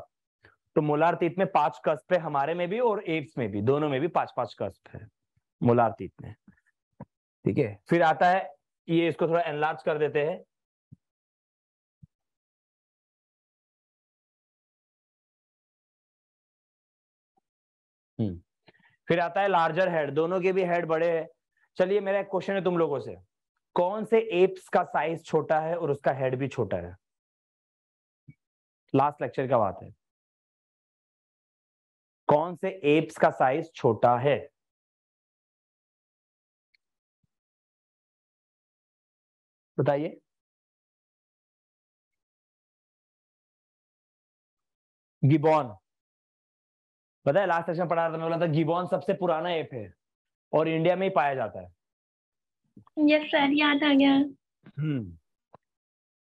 तो तीत में पांच कस्प है हमारे में भी और एप्स में भी दोनों में भी पांच पांच है
मोलार तीत में ठीक है
फिर आता है ये
इसको थोड़ा एनलार्ज कर देते हैं हम्म। फिर आता है लार्जर हेड दोनों के भी हेड बड़े हैं चलिए मेरा एक क्वेश्चन है तुम लोगों से कौन
से एप्स का साइज छोटा है और उसका हेड भी छोटा है लास्ट
लेक्चर का बात है कौन से एप्स का साइज छोटा है बताइए गिबॉन बताया लास्ट सेक्शन पढ़ा था मैं बोला था गिबॉन सबसे
पुराना एप है और इंडिया में ही पाया जाता है
यस yes, सर याद आ गया हम्म।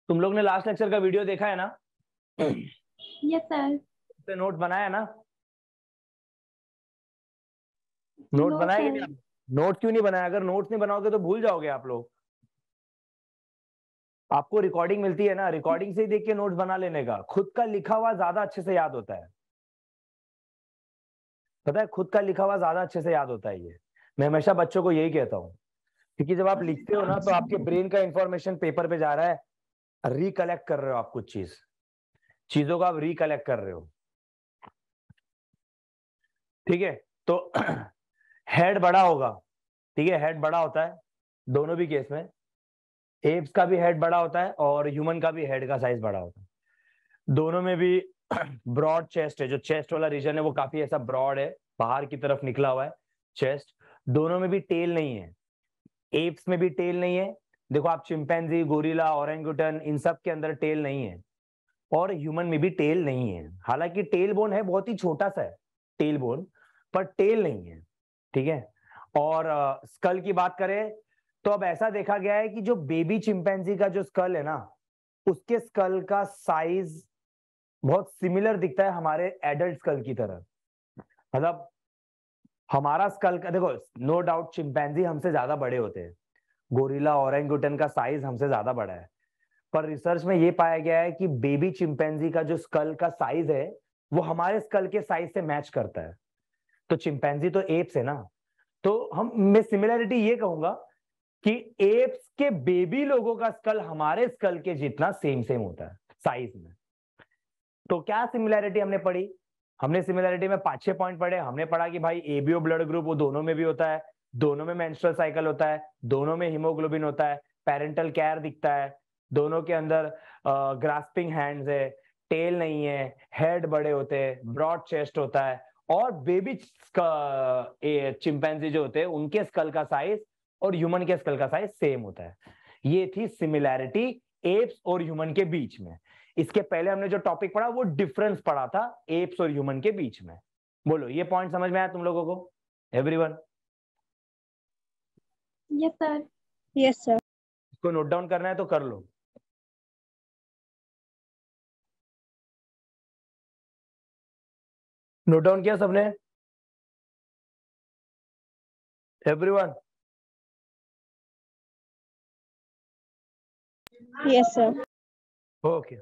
तुम लोग ने लास्ट लेक्चर का वीडियो देखा है ना
यस सर पे नोट बनाया ना नोट no, नहीं नोट क्यों नहीं बनाया अगर नोट नहीं बनाओगे तो भूल जाओगे आप लोग आपको रिकॉर्डिंग मिलती है ना रिकॉर्डिंग से ही देख के नोट बना लेने का खुद का लिखा हुआ ज्यादा अच्छे से याद होता है पता है खुद का लिखा हुआ ज्यादा अच्छे से याद होता है ये मैं हमेशा बच्चों को यही कहता हूँ क्योंकि जब आप लिखते हो ना तो आपके ब्रेन का इंफॉर्मेशन पेपर पे जा रहा है रिकलेक्ट कर रहे हो आप कुछ चीज चीजों का आप रिकलेक्ट कर रहे हो ठीक है तो हेड बड़ा होगा ठीक है हेड बड़ा होता है दोनों भी केस में एप्स का भी हेड बड़ा होता है और ह्यूमन का भी हेड का साइज बड़ा होता है दोनों में भी ब्रॉड चेस्ट है जो चेस्ट वाला रीजन है वो काफी ऐसा ब्रॉड है बाहर की तरफ निकला हुआ है चेस्ट दोनों में भी टेल नहीं है एप्स में भी टेल नहीं है देखो आप चिंपैनजी गोरिला औरंगुटन इन सब के अंदर टेल नहीं है और ह्यूमन में भी टेल नहीं है हालांकि टेल बोन है बहुत ही छोटा सा है टेल बोन पर टेल नहीं है ठीक है और स्कल की बात करें तो अब ऐसा देखा गया है कि जो बेबी चिंपैनजी का जो स्कल है ना उसके स्कल का साइज बहुत सिमिलर दिखता है हमारे एडल्ट स्कल की तरह मतलब हमारा स्कल का देखो नो डाउट चिंपैंजी हमसे ज्यादा बड़े होते हैं गोरिला और का साइज हमसे ज्यादा बड़ा है पर रिसर्च में ये पाया गया है कि बेबी चिंपैंजी का जो स्कल का साइज है वो हमारे स्कल के साइज से मैच करता है तो चिंपैंजी तो एप्स है ना तो हम मैं सिमिलरिटी ये कहूंगा कि एप्स के बेबी लोगों का स्कल हमारे स्कल के जितना सेम सेम होता है साइज में तो क्या सिमिलैरिटी हमने पढ़ी हमने सिमिलरिटी में पांच छह पॉइंट पढ़े हमने पढ़ा कि भाई एबीओ ब्लड ग्रुप वो दोनों में भी होता है दोनों में मेंस्ट्रुअल साइकिल होता है दोनों में हीमोग्लोबिन होता है पेरेंटल केयर दिखता है दोनों के अंदर ग्रास्पिंग हैंड्स है टेल नहीं है हेड बड़े होते हैं ब्रॉड हम्म। चेस्ट होता है और बेबी चिंपैंजी जो होते हैं उनके स्कल का साइज और ह्यूमन के स्कल का साइज सेम होता है ये थी सिमिलैरिटी एप्स और ह्यूमन के बीच में इसके पहले हमने जो टॉपिक पढ़ा वो डिफरेंस पढ़ा था एप्स और ह्यूमन के बीच में बोलो ये पॉइंट समझ में आया तुम लोगों को
every yes sir yes sir इसको नोट डाउन करना है तो कर लो नोट डाउन किया सबने एवरीवन यस सर ओके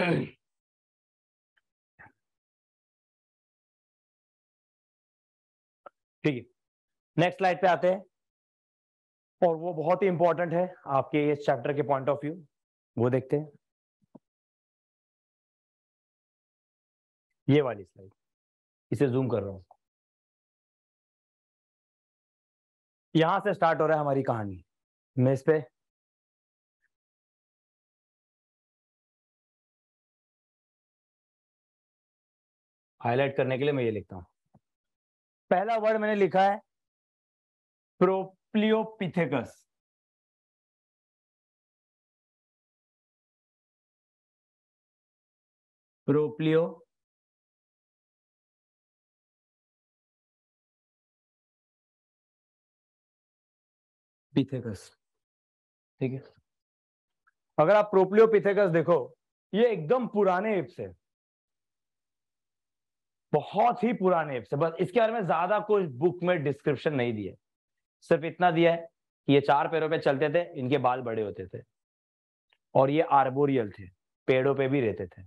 ठीक है नेक्स्ट स्लाइड पे आते हैं और वो बहुत ही इंपॉर्टेंट है आपके इस चैप्टर के पॉइंट ऑफ व्यू वो देखते हैं ये वाली स्लाइड इसे जूम कर रहा हूं यहां से स्टार्ट हो रहा है हमारी कहानी मैं इस पे हाईलाइट करने के लिए मैं ये लिखता हूं पहला वर्ड मैंने लिखा है प्रोप्लियोपिथेकस प्रोप्लियो पिथेकस ठीक है अगर आप प्रोप्लियोपिथेकस देखो ये एकदम पुराने इप्स है
बहुत ही पुराने एप्स है बस इसके बारे में ज्यादा कुछ बुक में डिस्क्रिप्शन नहीं दिया सिर्फ इतना दिया है कि ये चार पैरों पे चलते थे इनके बाल बड़े होते थे और ये आर्बोरियल थे पेड़ों पे भी रहते थे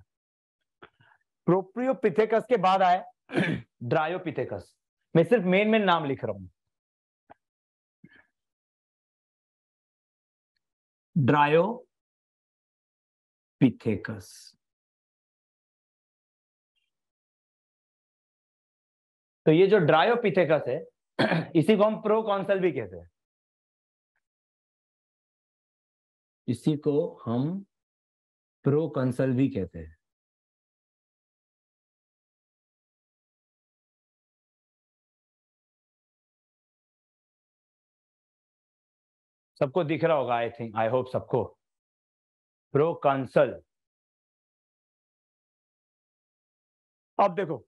प्रोप्रियोपिथेकस के बाद आए ड्रायोपिथेकस मैं सिर्फ मेन मेन नाम
लिख रहा हूं ड्रायोपिथेकस तो ये जो ड्रायोपिथेकस है इसी को हम प्रो कॉन्सल भी कहते हैं इसी को हम प्रो कंसल भी कहते हैं सबको दिख रहा होगा आई थिंक आई होप सबको प्रो कंसल अब देखो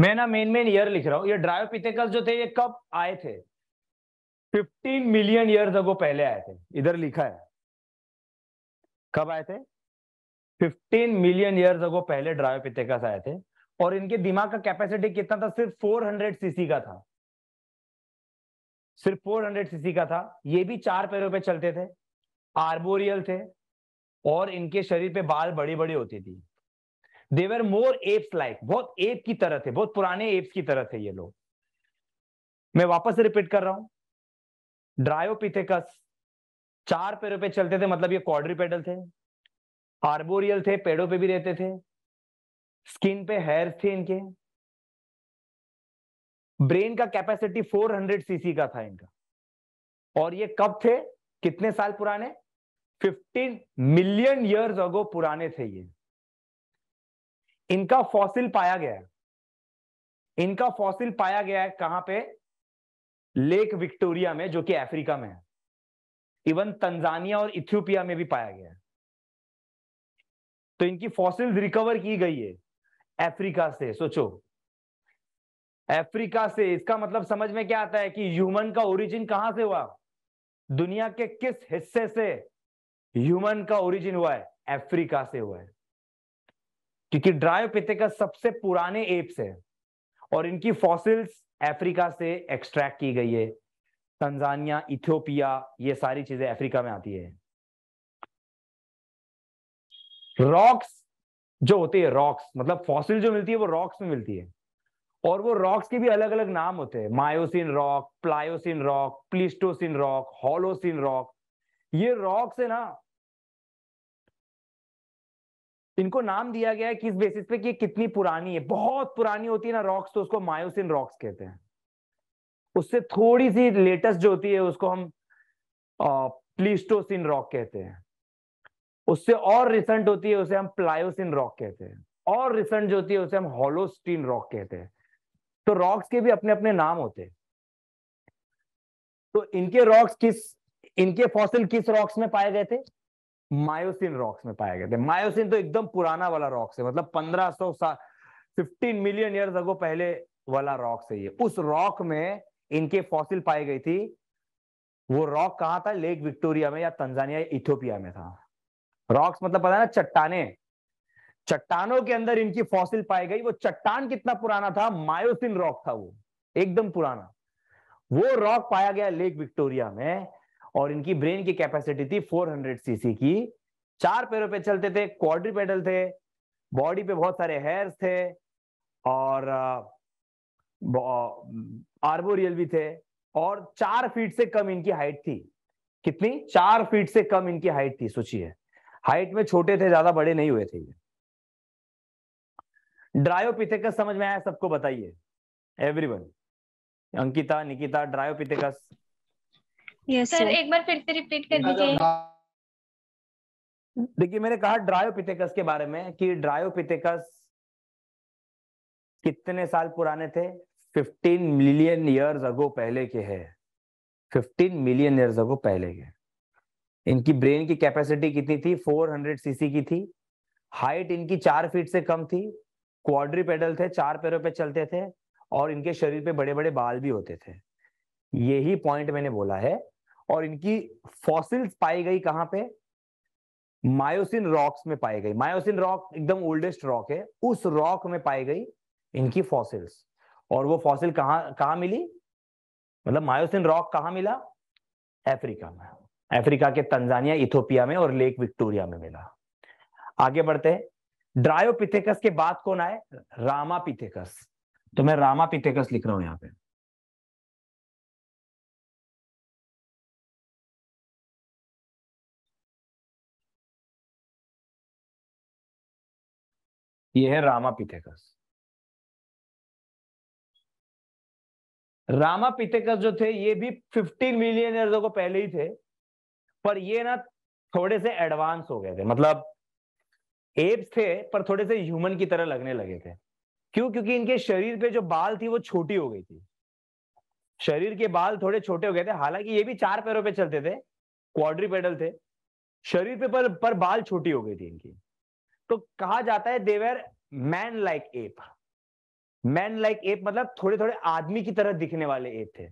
मैं ना मेन मेन ईयर लिख रहा हूँ ये ड्रायोपिथेकस
जो थे ये कब आए थे 15 मिलियन ईयर अगो पहले आए थे इधर लिखा है कब आए थे 15 मिलियन ईयर्स अगो पहले ड्रायोपिथेकस आए थे और इनके दिमाग का कैपेसिटी कितना था सिर्फ 400 सीसी का था सिर्फ 400 सीसी का था ये भी चार पैरों पे चलते थे आर्बोरियल थे और इनके शरीर पे बाल बड़ी बड़ी होती थी देवर मोर एप्स लाइक बहुत एप की तरह थे बहुत पुराने एप्स की तरह थे ये लोग मैं वापस रिपीट कर रहा हूं ड्रायोपिथेकस चार पैरों पे चलते थे मतलब ये क्वाड्रीपेडल थे आर्बोरियल थे पेड़ों पे भी रहते थे स्किन पे हेयर थे इनके ब्रेन का कैपेसिटी 400 सीसी का था इनका और ये कब थे कितने साल पुराने 15 मिलियन ईयर्स अगो पुराने थे ये इनका फॉसिल पाया गया है इनका फॉसिल पाया गया है कहां पे लेक विक्टोरिया में जो कि अफ्रीका में है इवन तंजानिया और इथियोपिया में भी पाया गया है तो इनकी फॉसिल्स रिकवर की गई है अफ्रीका से सोचो अफ्रीका से इसका मतलब समझ में क्या आता है कि ह्यूमन का ओरिजिन कहां से हुआ दुनिया के किस हिस्से से ह्यूमन का ओरिजिन हुआ है अफ्रीका से हुआ है क्योंकि ड्रायोपिथेकस सबसे पुराने एप्स है और इनकी फॉसिल्स अफ्रीका से एक्सट्रैक्ट की गई है तंजानिया इथियोपिया ये सारी चीजें अफ्रीका में आती है रॉक्स जो होती है रॉक्स मतलब फॉसिल जो मिलती है वो रॉक्स में मिलती है और वो रॉक्स के भी अलग अलग नाम होते हैं Miocene rock Pliocene rock Pleistocene rock Holocene rock ये रॉक्स है ना इनको नाम दिया गया है किस बेसिस पे कि ये कितनी पुरानी है बहुत पुरानी होती है ना रॉक्स तो उसको मायोसिन रॉक्स कहते हैं उससे थोड़ी सी लेटेस्ट जो होती है उसको हम प्लीस्टोसिन रॉक कहते हैं उससे और रिसेंट होती है उसे हम प्लायोसिन रॉक कहते हैं और रिसेंट जो होती है उसे हम होलोस्टीन रॉक कहते हैं तो रॉक्स के भी अपने अपने नाम होते हैं तो इनके रॉक्स किस इनके फॉसिल किस रॉक्स में पाए गए थे मायोसिन रॉक्स में पाए गए थे मायोसिन तो एकदम पुराना वाला रॉक्स है मतलब 1500 सौ फिफ्टीन मिलियन ईयर अगो पहले वाला रॉक है ये उस रॉक में इनके फॉसिल पाई गई थी वो रॉक कहाँ था लेक विक्टोरिया में या तंजानिया इथोपिया में था रॉक्स मतलब पता है ना चट्टाने चट्टानों के अंदर इनकी फॉसिल पाई गई वो चट्टान कितना पुराना था मायोसिन रॉक था वो एकदम पुराना वो रॉक पाया गया लेक विक्टोरिया में और इनकी ब्रेन की कैपेसिटी थी 400 सीसी की चार पैरों पे चलते थे पेडल थे बॉडी पे बहुत सारे हेयर्स थे और आर्बोरियल भी थे और चार फीट से कम इनकी हाइट थी कितनी चार फीट से कम इनकी हाइट थी सोचिए हाइट में छोटे थे ज्यादा बड़े नहीं हुए थे ये ड्रायोपिथेकस समझ में आया सबको बताइए everyone Ankita Nikita Dryopithecus
yes, एक बार फिर से रिपीट कर दीजिए हाँ।
देखिए मैंने कहा ड्रायोपिथेकस के बारे में कि ड्रायोपिथेकस कितने साल पुराने थे 15 मिलियन ईयर्स अगो पहले के है 15 मिलियन ईयर्स अगो पहले के इनकी ब्रेन की कैपेसिटी कितनी थी 400 सीसी की थी हाइट इनकी चार फीट से कम थी क्वाड्री पेडल थे चार पैरों पे चलते थे और इनके शरीर पे बड़े बड़े बाल भी होते थे यही पॉइंट मैंने बोला है और इनकी फॉसिल्स पाई गई कहां पे मायोसिन रॉक्स में पाई गई मायोसिन रॉक एकदम ओल्डेस्ट रॉक है उस रॉक में पाई गई इनकी फॉसिल्स और वो फॉसिल कहां कहां मिली मतलब मायोसिन रॉक कहां मिला अफ्रीका में अफ्रीका के तंजानिया इथोपिया में और लेक विक्टोरिया में मिला आगे बढ़ते हैं ड्रायोपिथेकस
के बाद कौन आए रामापिथेकस तो मैं रामापिथेकस लिख रहा हूं यहां पे ये है रामा
पिथेकस जो थे ये भी 15 मिलियन ईयर्स को पहले ही थे पर ये ना थोड़े से एडवांस हो गए थे मतलब एप्स थे पर थोड़े से ह्यूमन की तरह लगने लगे थे क्यों क्योंकि इनके शरीर पे जो बाल थी वो छोटी हो गई थी शरीर के बाल थोड़े छोटे हो गए थे हालांकि ये भी चार पैरों पे चलते थे क्वाड्रीपेडल थे शरीर पे पर, पर बाल छोटी हो गई थी इनकी तो कहा जाता है they were man like ape man like ape मतलब थोड़े थोड़े आदमी की तरह दिखने वाले एप थे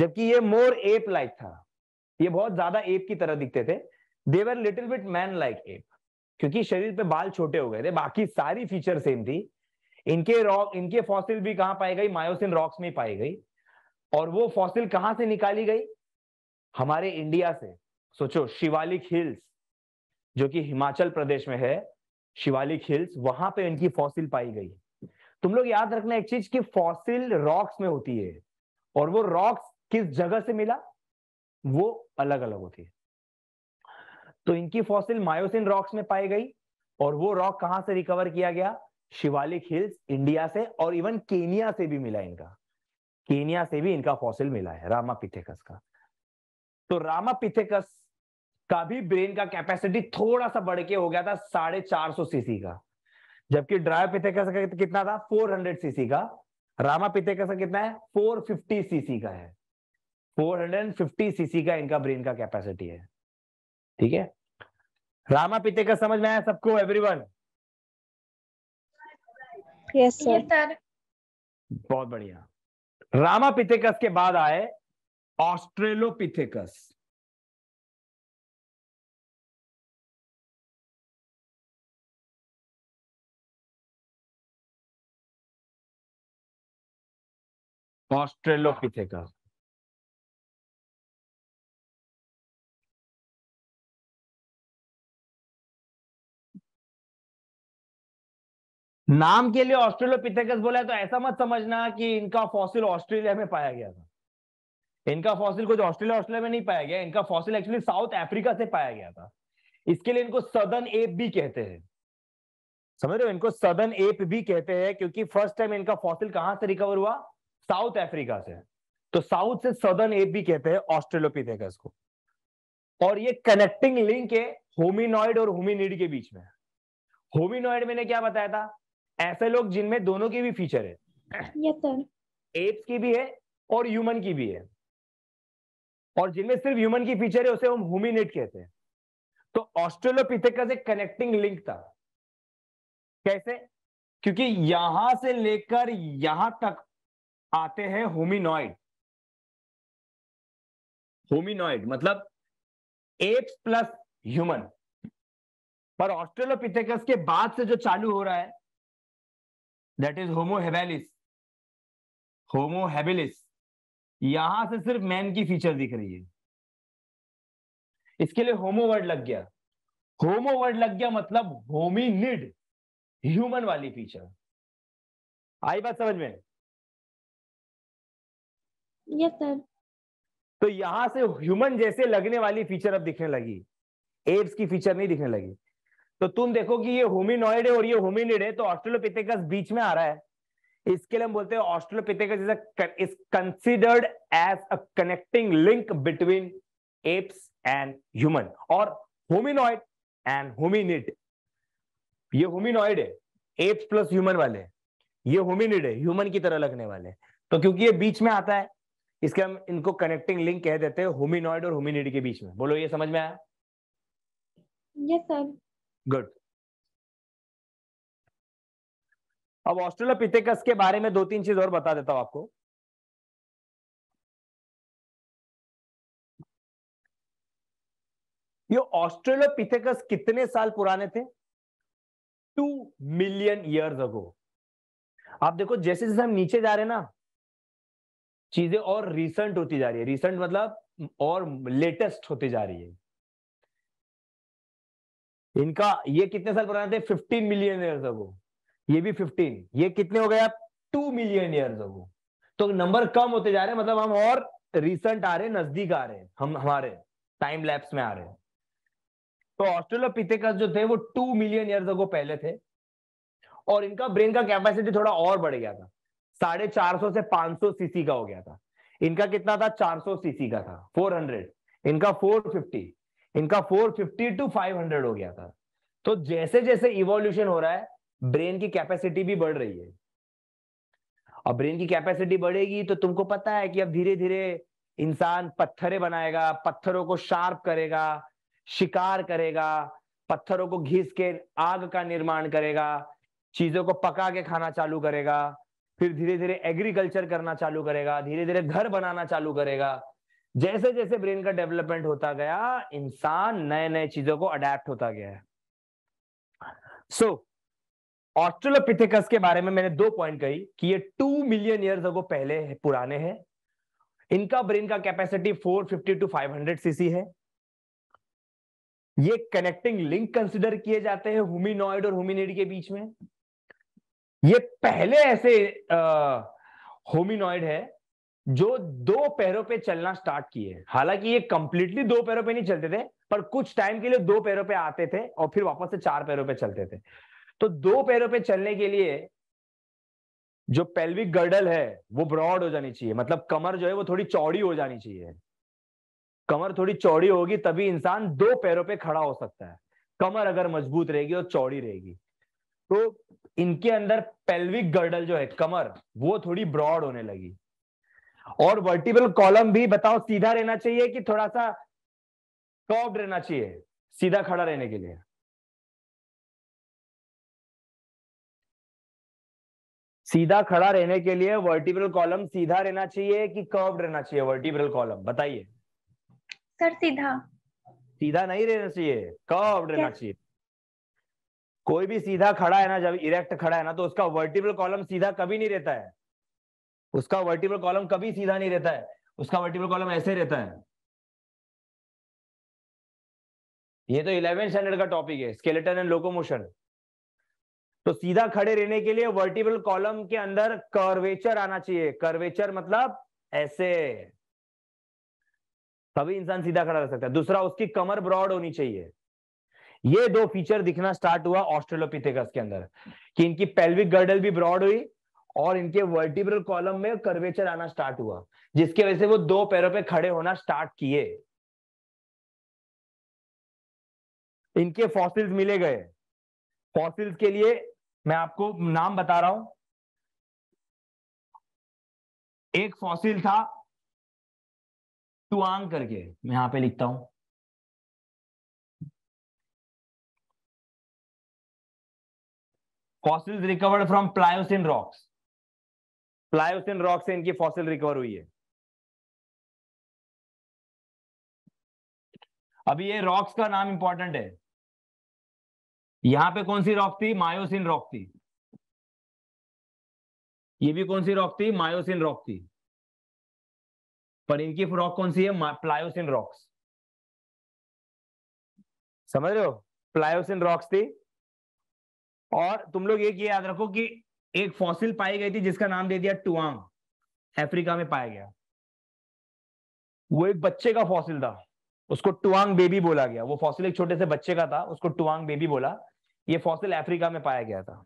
जबकि ये मोर एप लाइक था ये बहुत ज्यादा एप की तरह दिखते थे they were little bit man like ape क्योंकि शरीर पे बाल छोटे हो गए थे बाकी सारी फीचर सेम थी इनके रॉक इनके फॉसिल भी कहां पाई गई मायोसिन रॉक्स में पाई गई और वो फॉसिल कहां से निकाली गई हमारे इंडिया से सोचो शिवालिक हिल्स जो कि हिमाचल प्रदेश में है शिवालिक हिल्स वहां पे इनकी फॉसिल पाई गई तुम लोग याद रखना एक चीज कि फॉसिल रॉक्स में होती है और वो रॉक्स किस जगह से मिला वो अलग अलग होती है तो इनकी फॉसिल मायोसिन रॉक्स में पाई गई और वो रॉक कहां से रिकवर किया गया शिवालिक हिल्स इंडिया से और इवन केनिया से भी मिला इनका केनिया से भी इनका फॉसिल मिला है रामा पिथेकस का तो रामा पिथेकस का भी ब्रेन का कैपेसिटी थोड़ा सा बढ़ के हो गया था साढ़े चार सौ सीसी का जबकि ड्रायोपिथेकस का कितना था फोर हंड्रेड सीसी का रामापिथेकस का कितना है फिफ्टी सीसी का है फिफ्टी सीसी का इनका ब्रेन का कैपेसिटी है ठीक है रामापिथेकस समझ में आया सबको एवरीवन
यस सर
बहुत बढ़िया
रामापिथेकस के बाद आए ऑस्ट्रेलोपिथेकस ऑस्ट्रेलोपिथेकस नाम के लिए ऑस्ट्रेलोपिथेकस बोला है तो ऐसा मत समझना कि इनका फॉसिल ऑस्ट्रेलिया में
पाया गया था इनका फॉसिल कुछ ऑस्ट्रेलिया ऑस्ट्रेलिया में नहीं पाया गया इनका फॉसिल एक्चुअली साउथ अफ्रीका से पाया गया था इसके लिए इनको सदन एप भी कहते हैं समझ रहे हो इनको सदन एप भी कहते हैं क्योंकि फर्स्ट टाइम इनका फॉसिल कहां से रिकवर हुआ साउथ अफ्रीका से तो साउथ से सदर्न एप भी कहते हैं ऑस्ट्रेलोपीथेकस को और ये कनेक्टिंग लिंक है होमिनॉइड और होमिनिड के बीच में होमिनॉइड मैंने क्या बताया था ऐसे लोग जिनमें दोनों के भी फीचर है एप्स की भी है और ह्यूमन की भी है और जिनमें सिर्फ ह्यूमन की फीचर है उसे हम होमिनिड कहते हैं तो ऑस्ट्रेलोपिथेकस एक कनेक्टिंग लिंक था कैसे क्योंकि यहां से लेकर यहां तक आते हैं होमिनॉइड होमिनॉइड मतलब एप्स प्लस ह्यूमन पर ऑस्ट्रेलोपिथेकस के बाद से जो चालू हो रहा है
दैट इज होमो हेबेलिस होमो हेबेलिस यहां से सिर्फ मैन की फीचर दिख रही है इसके
लिए होमो वर्ड लग गया होमो वर्ड लग गया मतलब होमिनिड ह्यूमन वाली फीचर आई बात समझ में यस सर तो यहां से ह्यूमन जैसे लगने वाली फीचर अब दिखने लगी एब्स की फीचर नहीं दिखने लगी तो तुम देखो कि ये होमिनॉइड है और ये होमिनिड है तो ऑस्ट्रोलोपिथेकस बीच में आ रहा है इसके लिए हम बोलते हैं Australopithecus is considered as a connecting link between apes and human और होमिनॉइड एंड होमिनिड ये होमिनॉइड है एप्स प्लस ह्यूमन वाले ये होमिनिड है ह्यूमन की तरह लगने वाले तो क्योंकि ये बीच में आता है इसके हम इनको कनेक्टिंग लिंक कह देते हैं होमिनॉइड और होमिनिड के बीच में बोलो ये समझ में आया यस सर गुड
अब ऑस्ट्रेलोपिथेकस के बारे में दो तीन चीज और बता देता हूं आपको ये ऑस्ट्रेलोपिथेकस कितने साल पुराने थे टू मिलियन
ईयर्स अगो आप देखो जैसे जैसे हम नीचे जा रहे हैं ना चीजें और रिसेंट होती जा रही है रिसेंट मतलब और लेटेस्ट होती जा रही है इनका ये कितने साल पुराने थे 15 मिलियन ईयर्स अगो ये भी 15 ये कितने हो गए आप 2 मिलियन ईयर्स अगो तो नंबर कम होते जा रहे हैं मतलब हम और रिसेंट आ रहे हैं नजदीक आ रहे हैं हम हमारे टाइम लैप्स में आ रहे हैं तो ऑस्ट्रेलोपिथेकस जो थे वो 2 मिलियन ईयर्स अगो पहले थे और इनका ब्रेन का कैपेसिटी थोड़ा और बढ़ गया था साढ़े चार सौ से पांच सौ सीसी का हो गया था इनका कितना था चार सौ सीसी का था फोर हंड्रेड इनका फोर फिफ्टी इनका four fifty to five hundred हो गया था तो जैसे जैसे इवोल्यूशन हो रहा है ब्रेन की कैपेसिटी भी बढ़ रही है और ब्रेन की कैपेसिटी बढ़ेगी तो तुमको पता है कि अब धीरे धीरे इंसान पत्थरे बनाएगा पत्थरों को शार्प करेगा शिकार करेगा पत्थरों को घिस के आग का निर्माण करेगा चीजों को पका के खाना चालू करेगा फिर धीरे धीरे एग्रीकल्चर करना चालू करेगा धीरे धीरे घर बनाना चालू करेगा जैसे जैसे ब्रेन का डेवलपमेंट होता गया इंसान नए नए चीजों को अडेप्ट होता गया सो so, के बारे में मैंने दो पॉइंट कही कि ये टू मिलियन ईयर अगो पहले पुराने हैं इनका ब्रेन का कैपेसिटी 450 टू 500 सीसी है ये कनेक्टिंग लिंक कंसिडर किए जाते हैं हुमिनॉइड और हुमिनिड के बीच में ये पहले ऐसे होमिनॉइड है जो दो पैरों पे चलना स्टार्ट किए हालांकि ये कंप्लीटली दो पैरों पे नहीं चलते थे पर कुछ टाइम के लिए दो पैरों पे आते थे और फिर वापस से चार पैरों पे चलते थे तो दो पैरों पे चलने के लिए जो पेल्विक गर्डल है वो ब्रॉड हो जानी चाहिए मतलब कमर जो है वो थोड़ी चौड़ी हो जानी चाहिए कमर थोड़ी चौड़ी होगी तभी इंसान दो पैरों पे खड़ा हो सकता है कमर अगर मजबूत रहेगी और चौड़ी रहेगी तो इनके अंदर पेल्विक गर्डल जो है कमर वो थोड़ी ब्रॉड होने लगी और वर्टिबल कॉलम भी बताओ सीधा रहना चाहिए कि थोड़ा सा कर्व रहना
चाहिए सीधा खड़ा रहने के लिए सीधा खड़ा रहने के लिए वर्टिब्रल कॉलम सीधा रहना चाहिए
कि कर्व रहना चाहिए वर्टिब्रल कॉलम बताइए सर सीधा सीधा नहीं रहना चाहिए कर्व रहना चाहिए कोई भी सीधा खड़ा है ना जब इरेक्ट खड़ा है ना तो उसका वर्टिबल कॉलम सीधा कभी नहीं रहता है उसका वर्टिबल कॉलम कभी सीधा नहीं रहता है उसका वर्टिबल कॉलम ऐसे रहता है ये तो इलेवेंथ स्टैंडर्ड का टॉपिक है स्केलेटन एंड लोकोमोशन तो सीधा खड़े रहने के लिए वर्टिबल कॉलम के अंदर कर्वेचर आना चाहिए कर्वेचर मतलब ऐसे तभी इंसान सीधा खड़ा रह सकता है दूसरा उसकी कमर ब्रॉड होनी चाहिए ये दो फीचर दिखना स्टार्ट हुआ ऑस्ट्रेलोपिथेकस के अंदर कि इनकी पेल्विक गर्डल भी ब्रॉड हुई और इनके वर्टिब्रल कॉलम में कर्वेचर आना स्टार्ट हुआ जिसके वजह से वो दो पैरों पे खड़े होना स्टार्ट किए इनके फॉसिल्स मिले गए फॉसिल्स के लिए मैं
आपको नाम बता रहा हूं एक फॉसिल था टुआंग करके मैं यहां पे लिखता हूं fossils recovered from Pliocene rocks Pliocene rock से इनकी फॉसिल रिकवर हुई है अभी ये रॉक्स का नाम इंपॉर्टेंट है यहां पे कौन सी रॉक थी मायोसिन रॉक थी ये भी कौन सी रॉक थी मायोसिन रॉक थी पर इनकी रॉक कौन सी है प्लायोसिन रॉक्स समझ रहे हो प्लायोसिन रॉक्स थी और तुम लोग एक ये
याद रखो कि एक फॉसिल पाई गई थी जिसका नाम दे दिया टुआंग अफ्रीका में पाया गया वो एक बच्चे का फॉसिल था उसको टुआंग बेबी बोला गया वो फॉसिल एक छोटे से बच्चे का था उसको टुआंग बेबी बोला ये फॉसिल अफ्रीका में पाया गया था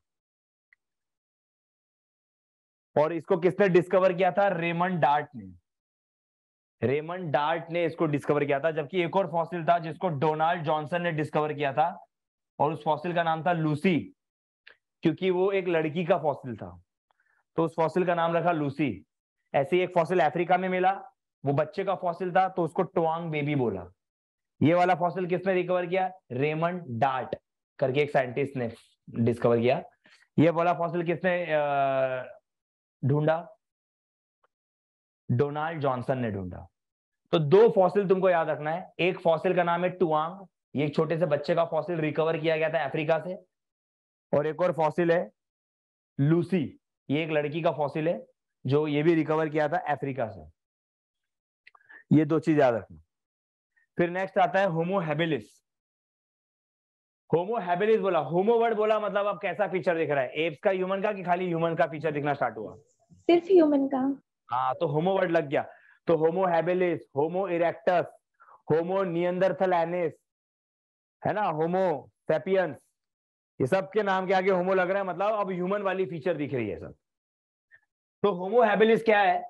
और इसको किसने डिस्कवर किया था रेमन डार्ट ने रेमन डार्ट ने इसको डिस्कवर किया था जबकि एक और फॉसिल था जिसको डोनाल्ड जॉनसन ने डिस्कवर किया था और उस फॉसिल का नाम था लूसी क्योंकि वो एक लड़की का फॉसिल था तो उस फॉसिल का नाम रखा लूसी ऐसे एक फॉसिल अफ्रीका में मिला वो बच्चे का फॉसिल था तो उसको टोंग बेबी बोला ये वाला फॉसिल किसने रिकवर किया रेमंड डार्ट करके एक साइंटिस्ट ने डिस्कवर किया ये वाला फॉसिल किसने ढूंढा डोनाल्ड जॉनसन ने ढूंढा तो दो फॉसिल तुमको याद रखना है एक फॉसिल का नाम है टुआंग ये एक छोटे से बच्चे का फॉसिल रिकवर किया गया था अफ्रीका से और एक और फॉसिल है लूसी ये एक लड़की का फॉसिल है जो ये भी रिकवर किया था अफ्रीका से ये दो चीज याद रखना फिर नेक्स्ट आता है होमोहेबिलिस होमोहेबिलिस बोला होमो वर्ड बोला मतलब अब कैसा फीचर दिख रहा है एप्स का ह्यूमन का कि खाली ह्यूमन का फीचर दिखना स्टार्ट हुआ सिर्फ ह्यूमन का हाँ तो होमो वर्ड लग गया तो होमोहेबिलिस होमो इरेक्टस होमो नियंदरथल है ना होमो सेपियंस ये सब के नाम के आगे होमो लग रहा है मतलब अब ह्यूमन वाली फीचर दिख रही है सब तो होमो हैबिलिस क्या है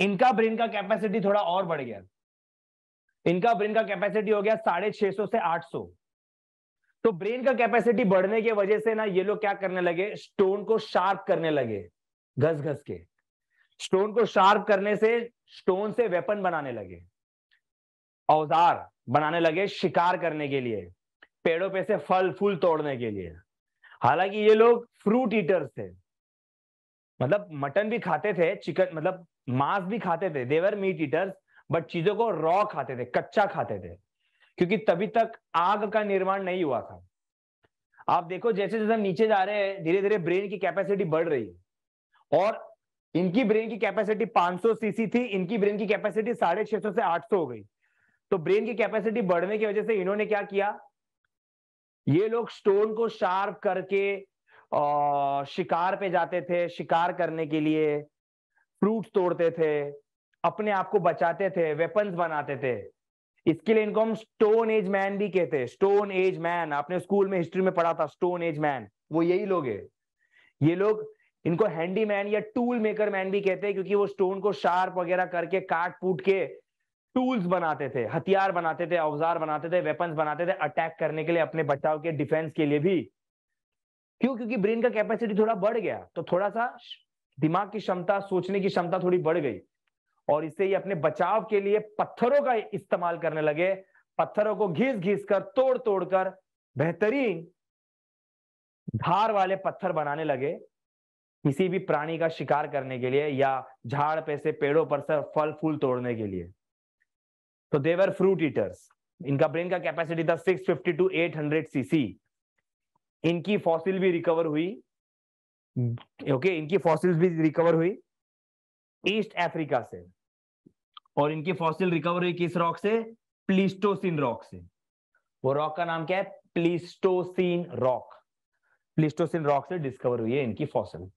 इनका ब्रेन का कैपेसिटी थोड़ा और बढ़ गया इनका ब्रेन का कैपेसिटी हो गया साढ़े छह सौ से आठ सौ तो ब्रेन का कैपेसिटी बढ़ने की वजह से ना ये लोग क्या करने लगे स्टोन को शार्प करने लगे घस घस के स्टोन को शार्प करने से स्टोन से वेपन बनाने लगे औजार बनाने लगे शिकार करने के लिए पेड़ों पे से फल फूल तोड़ने के लिए हालांकि ये लोग फ्रूट ईटर्स थे मतलब मटन भी खाते थे चिकन मतलब मांस भी खाते थे देवर मीट ईटर्स बट चीजों को रॉ खाते थे कच्चा खाते थे क्योंकि तभी तक आग का निर्माण नहीं हुआ था आप देखो जैसे जैसे हम नीचे जा रहे हैं धीरे धीरे ब्रेन की कैपेसिटी बढ़ रही है और इनकी ब्रेन की कैपेसिटी 500 सीसी थी इनकी ब्रेन की कैपेसिटी साढ़े छह सौ से 800 हो गई तो ब्रेन की कैपेसिटी बढ़ने की वजह से इन्होंने क्या किया ये लोग स्टोन को शार्प करके और शिकार पे जाते थे शिकार करने के लिए फ्रूट तोड़ते थे अपने आप को बचाते थे वेपन्स बनाते थे इसके लिए इनको हम स्टोन एज मैन भी कहते हैं स्टोन एज मैन आपने स्कूल में हिस्ट्री में पढ़ा था स्टोन एज मैन वो यही लोग है ये लोग इनको हैंडीमैन या टूल मेकर मैन भी कहते हैं क्योंकि वो स्टोन को शार्प वगैरह करके काट फूट के टूल्स बनाते थे हथियार बनाते थे औजार बनाते थे वेपन्स बनाते थे अटैक करने के लिए अपने बचाव के डिफेंस के लिए भी क्यों क्योंकि ब्रेन का कैपेसिटी थोड़ा बढ़ गया तो थोड़ा सा दिमाग की क्षमता सोचने की क्षमता थोड़ी बढ़ गई और इससे ये अपने बचाव के लिए पत्थरों का इस्तेमाल करने लगे पत्थरों को घिस घिस कर तोड़ तोड़ कर बेहतरीन धार वाले पत्थर बनाने लगे किसी भी प्राणी का शिकार करने के लिए या झाड़ पे से पेड़ों पर से फल फूल तोड़ने के लिए तो देवर फ्रूट ईटर्स इनका ब्रेन का कैपेसिटी था 650 टू 800 सीसी इनकी फॉसिल भी रिकवर हुई ओके okay, इनकी फॉसिल भी रिकवर हुई ईस्ट अफ्रीका से और इनकी फॉसिल रिकवर हुई किस रॉक से प्लीस्टोसिन रॉक से वो रॉक का नाम क्या है प्लीस्टोसिन रॉक प्लीस्टोसिन रॉक से डिस्कवर हुई है इनकी फॉसिल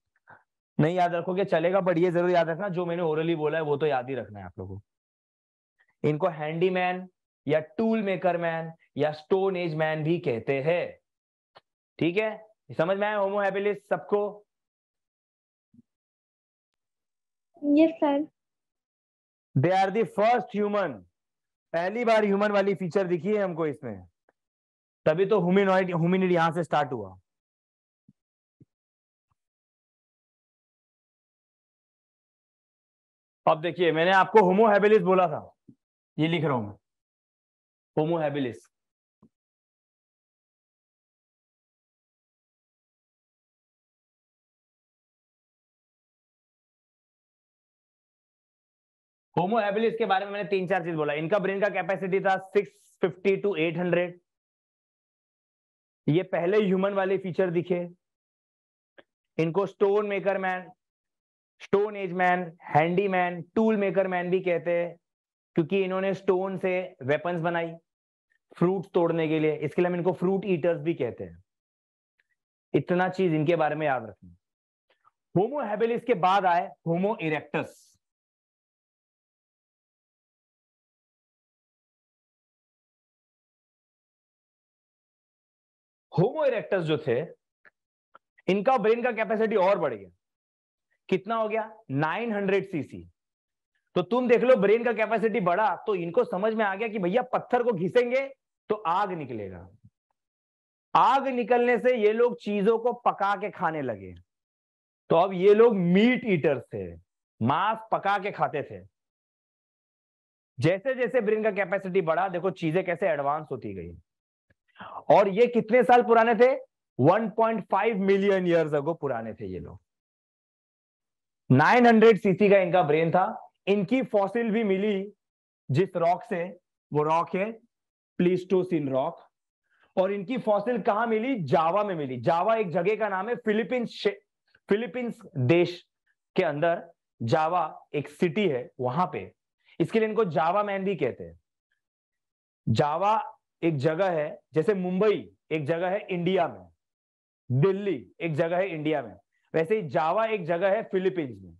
नहीं याद रखोगे चलेगा बट ये जरूर याद रखना जो मैंने ओरली बोला है वो तो याद ही रखना है आप लोगों को इनको हैंडीमैन या टूल मेकर मैन या स्टोन एज मैन भी कहते हैं ठीक है समझ में आया होमो सबको yes sir they are the first human पहली बार ह्यूमन वाली फीचर दिखी है हमको इसमें
तभी तो ह्यूमिनॉइड ह्यूमिनिड यहां से स्टार्ट हुआ अब देखिए मैंने आपको होमो हैबिलिस बोला था ये लिख रहा हूं मैं होमोहेबिलिस होमोहेबिलिस के बारे में मैंने तीन चार चीज बोला इनका ब्रेन का कैपेसिटी था 650 टू 800
ये पहले ह्यूमन वाले फीचर दिखे इनको stone maker man stone age man handy man tool maker man भी कहते हैं क्योंकि इन्होंने स्टोन से वेपन्स बनाई फ्रूट तोड़ने के लिए इसके लिए हम इनको फ्रूट ईटर्स भी कहते हैं इतना चीज इनके बारे में याद
रखना होमो हैबिलिस के बाद आए होमो इरेक्टस होमो इरेक्टस जो थे इनका ब्रेन का
कैपेसिटी और बढ़ गया कितना हो गया 900 सीसी तो तुम देख लो ब्रेन का कैपेसिटी बढ़ा तो इनको समझ में आ गया कि भैया पत्थर को घिसेंगे तो आग निकलेगा आग निकलने से ये लोग चीजों को पका के खाने लगे तो अब ये लोग मीट ईटर्स थे मांस पका के खाते थे जैसे जैसे ब्रेन का कैपेसिटी बढ़ा देखो चीजें कैसे एडवांस होती गई और ये कितने साल पुराने थे 1.5 मिलियन ईयर्स अगो पुराने थे ये लोग 900 सीसी का इनका ब्रेन था इनकी फॉसिल भी मिली जिस रॉक से वो रॉक है प्लीस्टोसिन रॉक और इनकी फॉसिल कहा मिली जावा में मिली जावा एक जगह का नाम है फिलीपींस फिलीपींस देश के अंदर जावा एक सिटी है वहां पे इसके लिए इनको जावा मैन भी कहते हैं जावा एक जगह है जैसे मुंबई एक जगह है इंडिया में दिल्ली एक जगह है इंडिया में वैसे ही जावा एक जगह है फिलीपींस में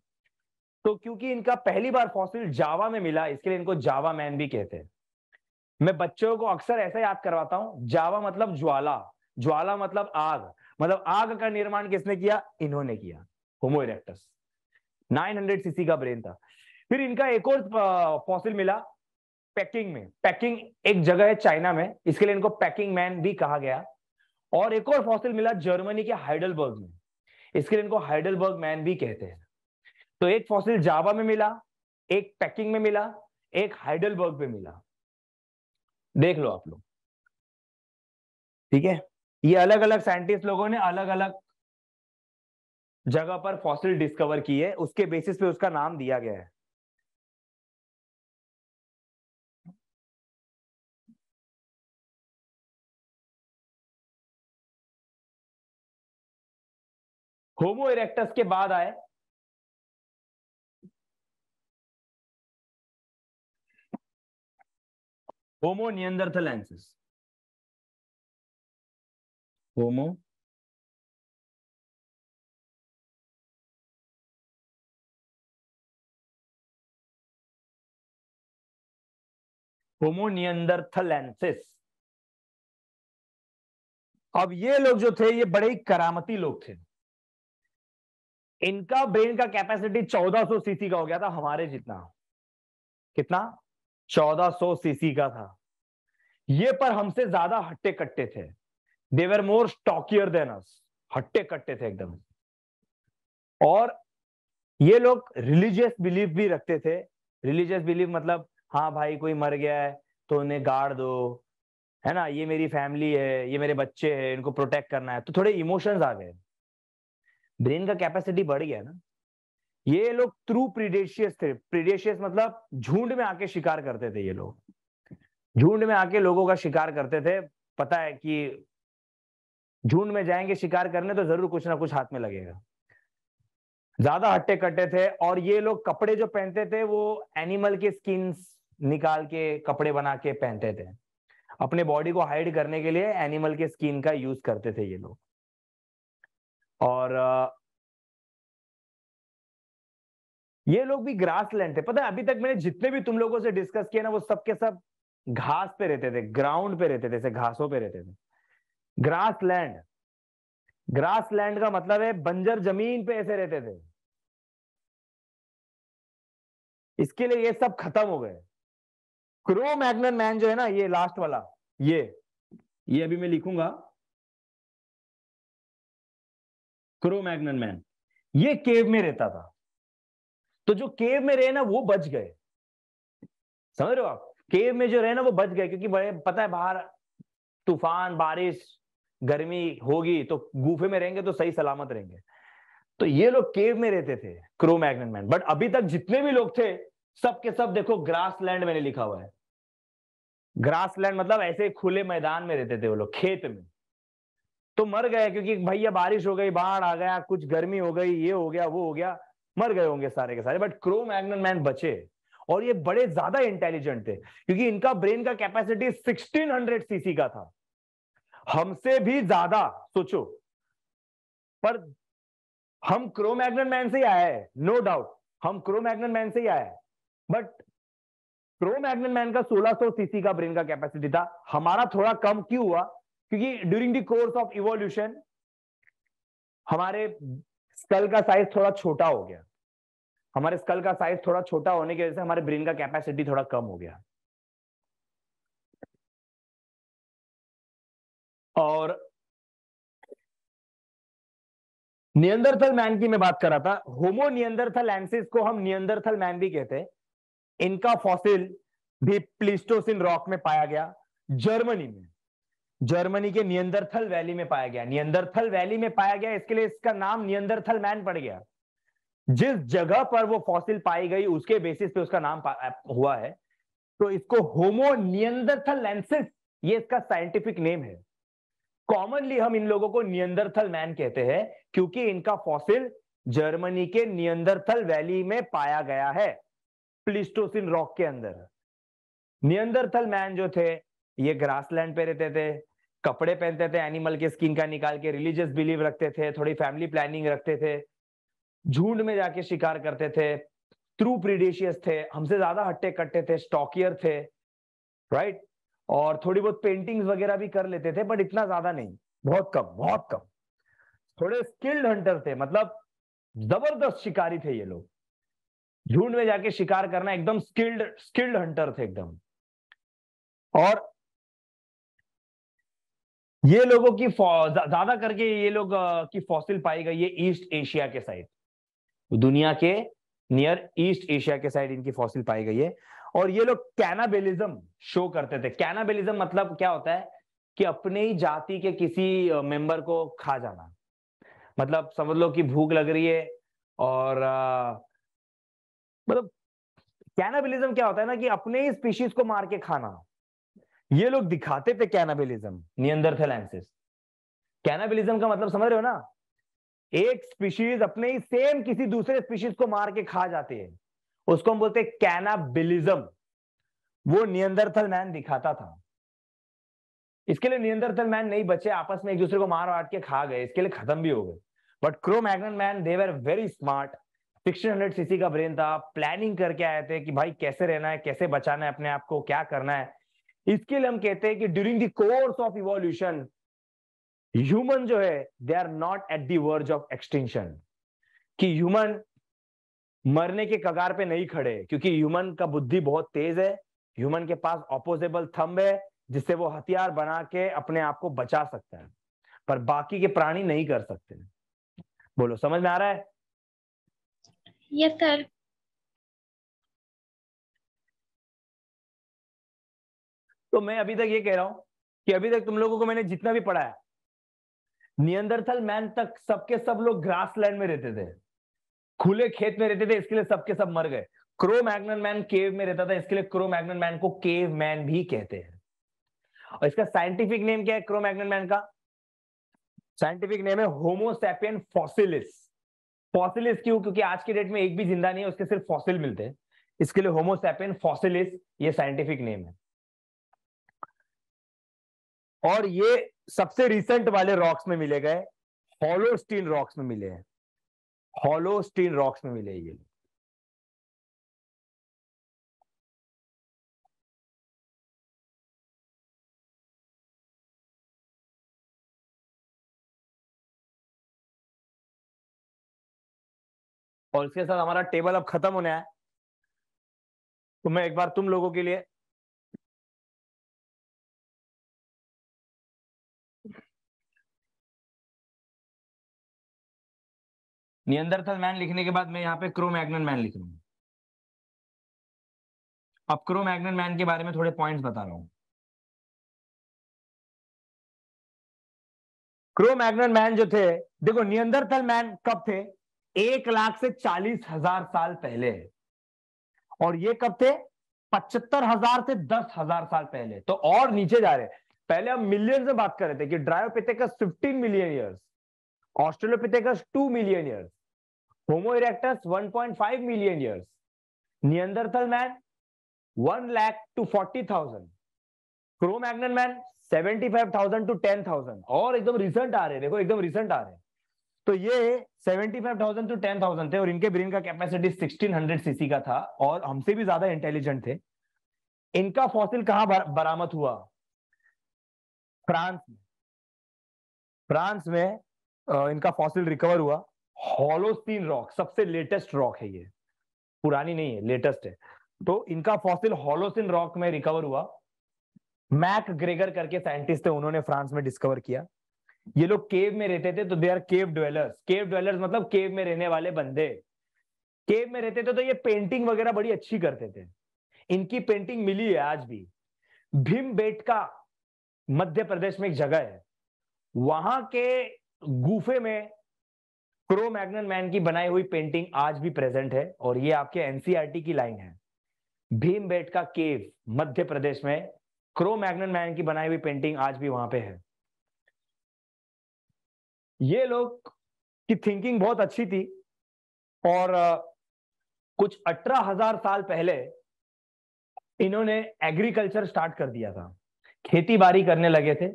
तो क्योंकि इनका पहली बार फॉसिल जावा में मिला इसके लिए इनको जावा मैन भी कहते हैं मैं बच्चों को अक्सर ऐसा याद करवाता हूं जावा मतलब ज्वाला ज्वाला मतलब आग मतलब आग का निर्माण किसने किया इन्होंने किया होमो इरेक्टस 900 सीसी का ब्रेन था फिर इनका एक और फॉसिल मिला पैकिंग में पैकिंग एक जगह है चाइना में इसके लिए इनको पैकिंग मैन भी कहा गया और एक और फॉसिल मिला जर्मनी के हाइडलबर्ग में इसके लिए इनको हाइडलबर्ग मैन भी कहते हैं तो एक फॉसिल जावा में मिला एक पैकिंग में मिला एक हाइडलबर्ग में मिला देख लो आप लोग ठीक है ये अलग अलग साइंटिस्ट लोगों ने अलग अलग
जगह पर फॉसिल डिस्कवर की है उसके बेसिस पे उसका नाम दिया गया है होमो इरेक्टस के बाद आए होमो नियंदर्थलैंसिस होमो होमो नियंदर्थलैंसिस अब ये लोग जो थे ये बड़े ही करामती लोग थे
इनका ब्रेन का कैपेसिटी 1400 सीसी का हो गया था हमारे जितना कितना 1400 सीसी का था ये पर हमसे ज्यादा हट्टे कट्टे थे देवर मोर स्टॉकियर देन अस हट्टे कट्टे थे एकदम और ये लोग रिलीजियस बिलीफ भी रखते थे रिलीजियस बिलीफ मतलब हाँ भाई कोई मर गया है तो उन्हें गाड़ दो है ना ये मेरी फैमिली है ये मेरे बच्चे हैं इनको प्रोटेक्ट करना है तो थोड़े इमोशंस आ गए ब्रेन का कैपेसिटी बढ़ गया ना ये लोग थ्रू प्रीडेशियस थे प्रीडेशियस मतलब झुंड में आके शिकार करते थे ये लोग झुंड में आके लोगों का शिकार करते थे पता है कि झुंड में जाएंगे शिकार करने तो जरूर कुछ ना कुछ हाथ में लगेगा ज्यादा हट्टे कट्टे थे और ये लोग कपड़े जो पहनते थे वो एनिमल के स्किन निकाल के कपड़े बना के पहनते थे अपने बॉडी को हाइड करने के लिए एनिमल के स्किन का यूज करते थे ये लोग और ये लोग भी ग्रास लैंड थे पता है अभी तक मैंने जितने भी तुम लोगों से डिस्कस किया ना वो सब के सब घास पे रहते थे ग्राउंड पे रहते थे जैसे घासों पे रहते थे ग्रास लैंड ग्रास लैंड का मतलब है बंजर जमीन पे ऐसे रहते थे इसके लिए ये
सब खत्म हो गए क्रो मैग्नन मैन जो है ना ये लास्ट वाला ये ये अभी मैं लिखूंगा क्रो मैग्नन मैन ये केव में रहता था तो जो केव में रहे ना वो बच गए
समझ रहे हो आप केव में जो रहे ना वो बच गए क्योंकि पता है बाहर तूफान बारिश गर्मी होगी तो गुफे में रहेंगे तो सही सलामत रहेंगे तो ये लोग केव में रहते थे क्रो मैग्नेट मैन बट अभी तक जितने भी लोग थे सब के सब देखो ग्रास लैंड मैंने लिखा हुआ है ग्रास लैंड मतलब ऐसे खुले मैदान में रहते थे वो लोग खेत में तो मर गए क्योंकि भैया बारिश हो गई बाढ़ आ गया कुछ गर्मी हो गई ये हो गया वो हो गया मर गए होंगे सारे के सारे बट क्रो मैग्नन मैन बचे और ये बड़े ज्यादा इंटेलिजेंट थे क्योंकि इनका ब्रेन का कैपेसिटी 1600 सीसी का था हमसे भी ज्यादा सोचो पर हम क्रो क्रोमैग्नन मैन से ही आया है नो डाउट हम क्रो क्रोमैग्नन मैन से ही आया है बट क्रोमैग्नन मैन का 1600 सीसी का ब्रेन का कैपेसिटी था हमारा थोड़ा कम क्यों हुआ क्योंकि during the course of evolution हमारे स्कल का साइज थोड़ा छोटा हो गया हमारे स्कल का साइज थोड़ा छोटा होने की वजह से हमारे
ब्रेन का कैपेसिटी थोड़ा कम हो गया और नियंदरथल
मैन की मैं बात कर रहा था होमो नियंदरथल एंसिस को हम नियंदरथल मैन भी कहते हैं इनका फॉसिल भी प्लिस्टोसिन रॉक में पाया गया जर्मनी में जर्मनी के नियंदरथल वैली में पाया गया नियंदरथल वैली में पाया गया इसके लिए इसका नाम नियंदरथल मैन पड़ गया जिस जगह पर वो फॉसिल पाई गई उसके बेसिस पे उसका नाम हुआ है तो इसको होमो नियंदरथल लेंसिस ये इसका साइंटिफिक नेम है कॉमनली हम इन लोगों को नियंदरथल मैन कहते हैं क्योंकि इनका फॉसिल जर्मनी के नियंदरथल वैली में पाया गया है प्लिस्टोसिन रॉक के अंदर नियंदरथल मैन जो थे ये ग्रासलैंड पे रहते थे कपड़े पहनते थे एनिमल के स्किन का निकाल के रिलीजियस बिलीव रखते थे थोड़ी फैमिली प्लानिंग रखते थे झुंड में जाके शिकार करते थे थ्रू प्रीडिशियस थे हमसे ज्यादा हट्टे कट्टे थे स्टॉकियर थे राइट और थोड़ी बहुत पेंटिंग्स वगैरह भी कर लेते थे बट इतना ज्यादा नहीं बहुत कम बहुत कम थोड़े स्किल्ड हंटर थे मतलब जबरदस्त शिकारी थे ये लोग झुंड में जाके शिकार करना एकदम स्किल्ड स्किल्ड हंटर थे एकदम और ये लोगों की ज्यादा करके ये लोग की फॉसिल पाई गई है ईस्ट एशिया के साइड दुनिया के नियर ईस्ट एशिया के साइड इनकी फॉसिल पाई गई है और ये लोग कैनाबेलिज्म शो करते थे कैनाबेलिज्म मतलब क्या होता है कि अपने ही जाति के किसी मेंबर को खा जाना मतलब समझ लो कि भूख लग रही है और आ, मतलब कैनाबेलिज्म क्या होता है ना कि अपने ही स्पीशीज को मार के खाना ये लोग दिखाते थे कैनाबिलिज्म नियंदरथेलेंसिस कैनाबिलिज्म का मतलब समझ रहे हो ना एक स्पीशीज अपने ही सेम किसी दूसरे स्पीशीज को मार के खा जाते हैं उसको हम बोलते हैं कैनाबिलिज्म वो नियंदरथल मैन दिखाता था इसके लिए नियंदरथल मैन नहीं बचे आपस में एक दूसरे को मार वाट के खा गए इसके लिए खत्म भी हो गए but Cro Magnon man they were very smart hundred cc का ब्रेन था प्लानिंग करके आए थे कि भाई कैसे रहना है कैसे बचाना है अपने आप को क्या करना है इसके लिए हम कहते हैं कि during the course of evolution human जो है they are not at the verge of extension कि ह्यूमन मरने के कगार पे नहीं खड़े क्योंकि ह्यूमन का बुद्धि बहुत तेज है ह्यूमन के पास ऑपोजेबल थंब है जिससे वो हथियार बना के अपने आप को बचा सकता है पर बाकी के प्राणी नहीं कर सकते बोलो समझ
में आ रहा है यस yes, सर तो मैं अभी तक ये कह रहा हूं कि अभी तक
तुम लोगों को मैंने जितना भी पढ़ा है नियंदरथल मैन तक सबके सब लोग ग्रास लैंड में रहते थे खुले खेत में रहते थे इसके लिए सबके सब मर गए क्रो मैग्नन मैन केव में रहता था इसके लिए क्रो मैग्नन मैन को केव मैन भी कहते हैं और इसका साइंटिफिक नेम क्या है क्रो मैग्नन मैन का साइंटिफिक नेम है होमोसेपियन फॉसिलिस फॉसिलिस क्यों क्योंकि आज के डेट में एक भी जिंदा नहीं है उसके सिर्फ फॉसिल मिलते हैं इसके लिए होमोसेपियन फॉसिलिस ये साइंटिफिक नेम है और ये सबसे रिसेंट वाले रॉक्स में मिले गए हॉलो स्टील रॉक्स में मिले हैं
हॉलो स्टील रॉक्स में मिले ये और इसके साथ हमारा टेबल अब खत्म होने है तो मैं एक बार तुम लोगों के लिए नियंदरथल मैन लिखने के बाद मैं यहाँ पे क्रोमैग्नन मैन लिख रहा हूँ अब क्रोमैग्नन मैन के बारे में थोड़े पॉइंट्स बता रहा क्रो क्रोमैग्नन मैन जो थे देखो नियंदरथल मैन कब
थे एक लाख से चालीस हजार साल पहले और ये कब थे पचहत्तर हजार से दस हजार साल पहले तो और नीचे जा रहे पहले हम मिलियन से बात कर रहे थे कि Dryopithecus 15 million years Australopithecus two million year Homo erectus 1.5 million years Neanderthal man 1 lakh to 40,000 thousand Cro Magnon man 75,000 to 10,000 और एकदम रिसेंट आ रहे हैं देखो एकदम रिसेंट आ रहे हैं तो ये 75,000 टू 10,000 थे और इनके ब्रेन का कैपेसिटी सिक्सटीन हंड्रेड सीसी का था और हमसे भी ज्यादा इंटेलिजेंट थे इनका फॉसिल कहां बरामद हुआ फ्रांस में फ्रांस में इनका फॉसिल रिकवर हुआ हॉलोस्टीन रॉक सबसे लेटेस्ट रॉक है ये पुरानी नहीं है लेटेस्ट है तो इनका फॉसिल हॉलोसिन रॉक में रिकवर हुआ मैक ग्रेगर करके साइंटिस्ट थे उन्होंने फ्रांस में डिस्कवर किया ये लोग केव में रहते थे तो they are cave dwellers cave dwellers मतलब केव में रहने वाले बंदे केव में रहते थे तो ये पेंटिंग वगैरह बड़ी अच्छी करते थे इनकी पेंटिंग मिली है आज भी भीम बेटका मध्य प्रदेश में एक जगह है वहां के गुफे में क्रो मैग्नन मैन की बनाई हुई पेंटिंग आज भी प्रेजेंट है और ये आपके एनसीईआरटी e की लाइन है बेट का केव मध्य प्रदेश में क्रो मैग्नन मैन की बनाई हुई पेंटिंग आज भी वहां पे है ये लोग की थिंकिंग बहुत अच्छी थी और कुछ अठारह हजार साल पहले इन्होंने एग्रीकल्चर स्टार्ट कर दिया था खेती बाड़ी करने लगे थे